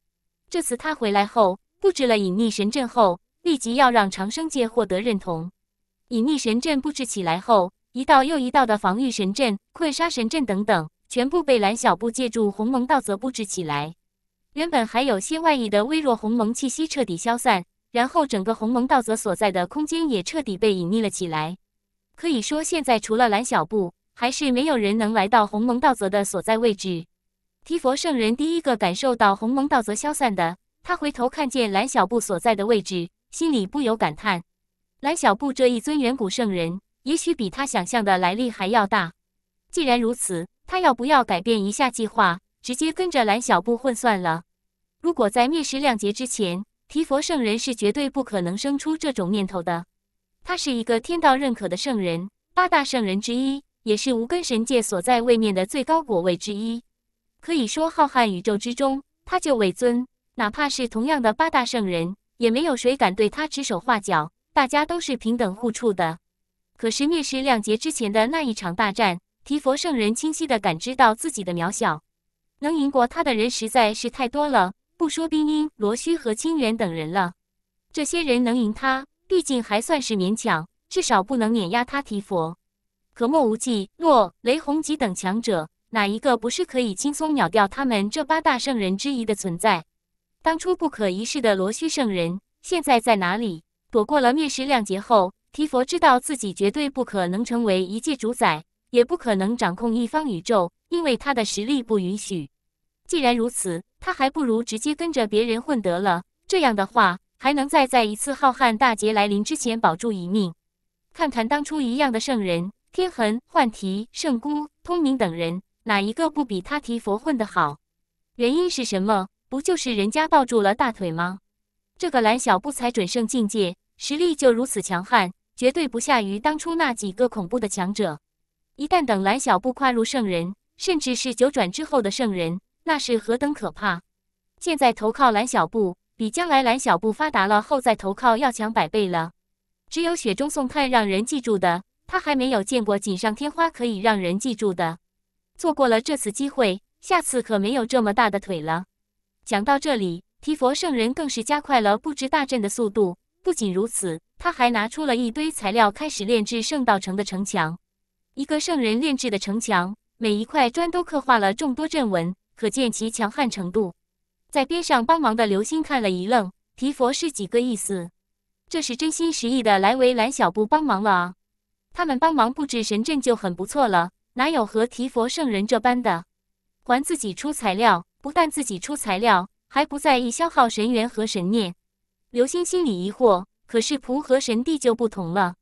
这次他回来后布置了隐匿神阵后，立即要让长生界获得认同。隐匿神阵布置起来后，一道又一道的防御神阵、困杀神阵等等，全部被蓝小布借助鸿蒙道泽布置起来。原本还有些外溢的微弱鸿蒙气息彻底消散，然后整个鸿蒙道泽所在的空间也彻底被隐匿了起来。可以说，现在除了蓝小布。还是没有人能来到鸿蒙道泽的所在位置。提佛圣人第一个感受到鸿蒙道泽消散的，他回头看见蓝小布所在的位置，心里不由感叹：蓝小布这一尊远古圣人，也许比他想象的来历还要大。既然如此，他要不要改变一下计划，直接跟着蓝小布混算了？如果在灭世亮劫之前，提佛圣人是绝对不可能生出这种念头的。他是一个天道认可的圣人，八大圣人之一。也是无根神界所在位面的最高果位之一，可以说浩瀚宇宙之中，他就位尊，哪怕是同样的八大圣人，也没有谁敢对他指手画脚，大家都是平等互处的。可是灭世亮劫之前的那一场大战，提佛圣人清晰的感知到自己的渺小，能赢过他的人实在是太多了，不说冰鹰、罗虚和清源等人了，这些人能赢他，毕竟还算是勉强，至少不能碾压他提佛。和莫无忌、诺、雷洪吉等强者，哪一个不是可以轻松秒掉他们这八大圣人之一的存在？当初不可一世的罗虚圣人，现在在哪里？躲过了灭世亮劫后，提佛知道自己绝对不可能成为一界主宰，也不可能掌控一方宇宙，因为他的实力不允许。既然如此，他还不如直接跟着别人混得了。这样的话，还能再在一次浩瀚大劫来临之前保住一命。看看当初一样的圣人。天恒、幻提、圣姑、通明等人，哪一个不比他提佛混得好？原因是什么？不就是人家抱住了大腿吗？这个蓝小布才准圣境界，实力就如此强悍，绝对不下于当初那几个恐怖的强者。一旦等蓝小布跨入圣人，甚至是九转之后的圣人，那是何等可怕！现在投靠蓝小布，比将来蓝小布发达了后再投靠要强百倍了。只有雪中送炭，让人记住的。他还没有见过锦上添花可以让人记住的，错过了这次机会，下次可没有这么大的腿了。讲到这里，提佛圣人更是加快了布置大阵的速度。不仅如此，他还拿出了一堆材料，开始炼制圣道城的城墙。一个圣人炼制的城墙，每一块砖都刻画了众多阵纹，可见其强悍程度。在边上帮忙的刘星看了一愣，提佛是几个意思？这是真心实意的来为蓝小布帮忙了啊！他们帮忙布置神阵就很不错了，哪有和提佛圣人这般的，还自己出材料？不但自己出材料，还不在意消耗神元和神念。刘星心里疑惑，可是蒲和神帝就不同了，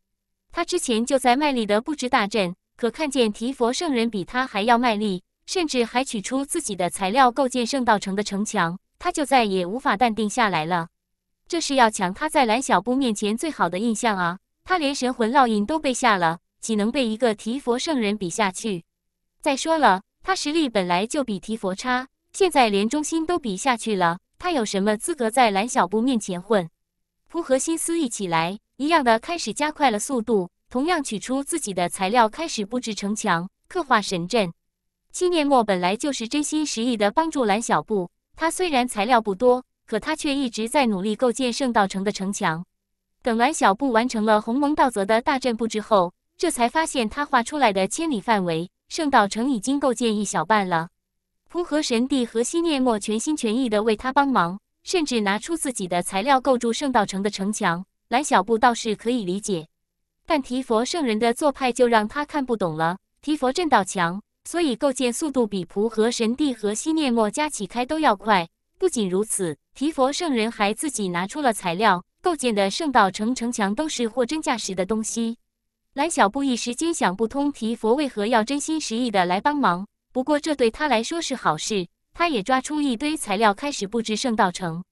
他之前就在卖力的布置大阵，可看见提佛圣人比他还要卖力，甚至还取出自己的材料构建圣道城的城墙，他就再也无法淡定下来了。这是要抢他在蓝小布面前最好的印象啊！他连神魂烙印都被下了，岂能被一个提佛圣人比下去？再说了，他实力本来就比提佛差，现在连中心都比下去了，他有什么资格在蓝小布面前混？符和心思一起来，一样的开始加快了速度，同样取出自己的材料开始布置城墙，刻画神阵。七念墨本来就是真心实意的帮助蓝小布，他虽然材料不多，可他却一直在努力构建圣道城的城墙。等蓝小布完成了鸿蒙道则的大阵布置后，这才发现他画出来的千里范围圣道城已经构建一小半了。蒲河神帝和西涅莫全心全意的为他帮忙，甚至拿出自己的材料构筑圣道城的城墙。蓝小布倒是可以理解，但提佛圣人的做派就让他看不懂了。提佛阵道强，所以构建速度比蒲河神帝和西涅莫加起开都要快。不仅如此，提佛圣人还自己拿出了材料。构建的圣道城城墙都是货真价实的东西。蓝小布一时间想不通，提佛为何要真心实意的来帮忙。不过这对他来说是好事，他也抓出一堆材料开始布置圣道城。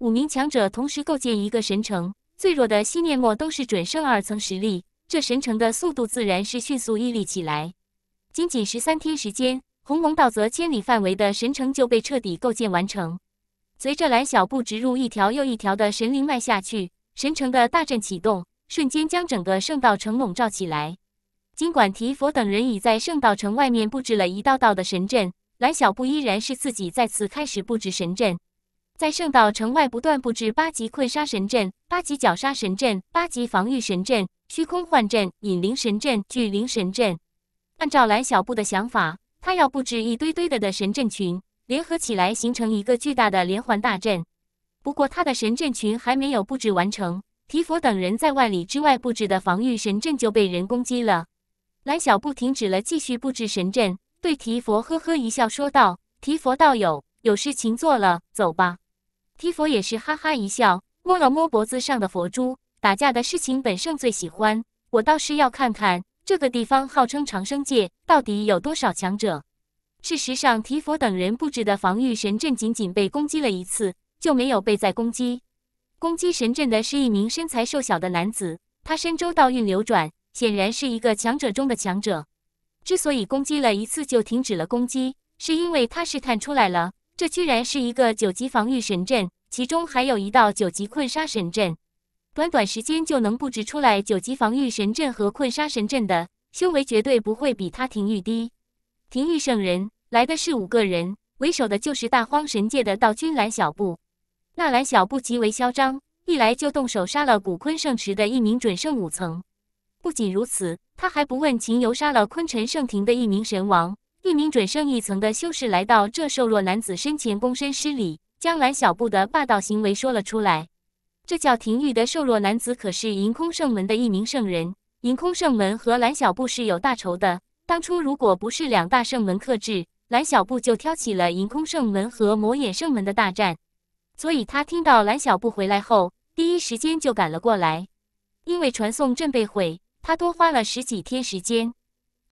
五名强者同时构建一个神城，最弱的西念墨都是准圣二层实力，这神城的速度自然是迅速屹立起来。仅仅十三天时间，鸿蒙道泽千里范围的神城就被彻底构建完成。随着蓝小布植入一条又一条的神灵脉下去，神城的大阵启动，瞬间将整个圣道城笼罩起来。尽管提佛等人已在圣道城外面布置了一道道的神阵，蓝小布依然是自己再次开始布置神阵，在圣道城外不断布置八级困杀神阵、八级绞杀神阵、八级防御神阵、虚空幻阵、引灵神阵、聚灵神阵。按照蓝小布的想法，他要布置一堆堆的的神阵群。联合起来，形成一个巨大的连环大阵。不过，他的神阵群还没有布置完成，提佛等人在万里之外布置的防御神阵就被人攻击了。蓝小布停止了继续布置神阵，对提佛呵呵一笑，说道：“提佛道友，有事情做了，走吧。”提佛也是哈哈一笑，摸了摸脖子上的佛珠。打架的事情本圣最喜欢，我倒是要看看这个地方号称长生界到底有多少强者。事实上，提佛等人布置的防御神阵仅仅被攻击了一次，就没有被再攻击。攻击神阵的是一名身材瘦小的男子，他身周道运流转，显然是一个强者中的强者。之所以攻击了一次就停止了攻击，是因为他试探出来了，这居然是一个九级防御神阵，其中还有一道九级困杀神阵。短短时间就能布置出来九级防御神阵和困杀神阵的，修为绝对不会比他停玉低。廷玉圣人来的是五个人，为首的就是大荒神界的道君蓝小布。那蓝小布极为嚣张，一来就动手杀了古坤圣池的一名准圣五层。不仅如此，他还不问情由杀了昆辰圣庭的一名神王、一名准圣一层的修士。来到这瘦弱男子身前，躬身施礼，将蓝小布的霸道行为说了出来。这叫廷玉的瘦弱男子可是银空圣门的一名圣人，银空圣门和蓝小布是有大仇的。当初如果不是两大圣门克制蓝小布，就挑起了银空圣门和魔眼圣门的大战。所以他听到蓝小布回来后，第一时间就赶了过来。因为传送阵被毁，他多花了十几天时间。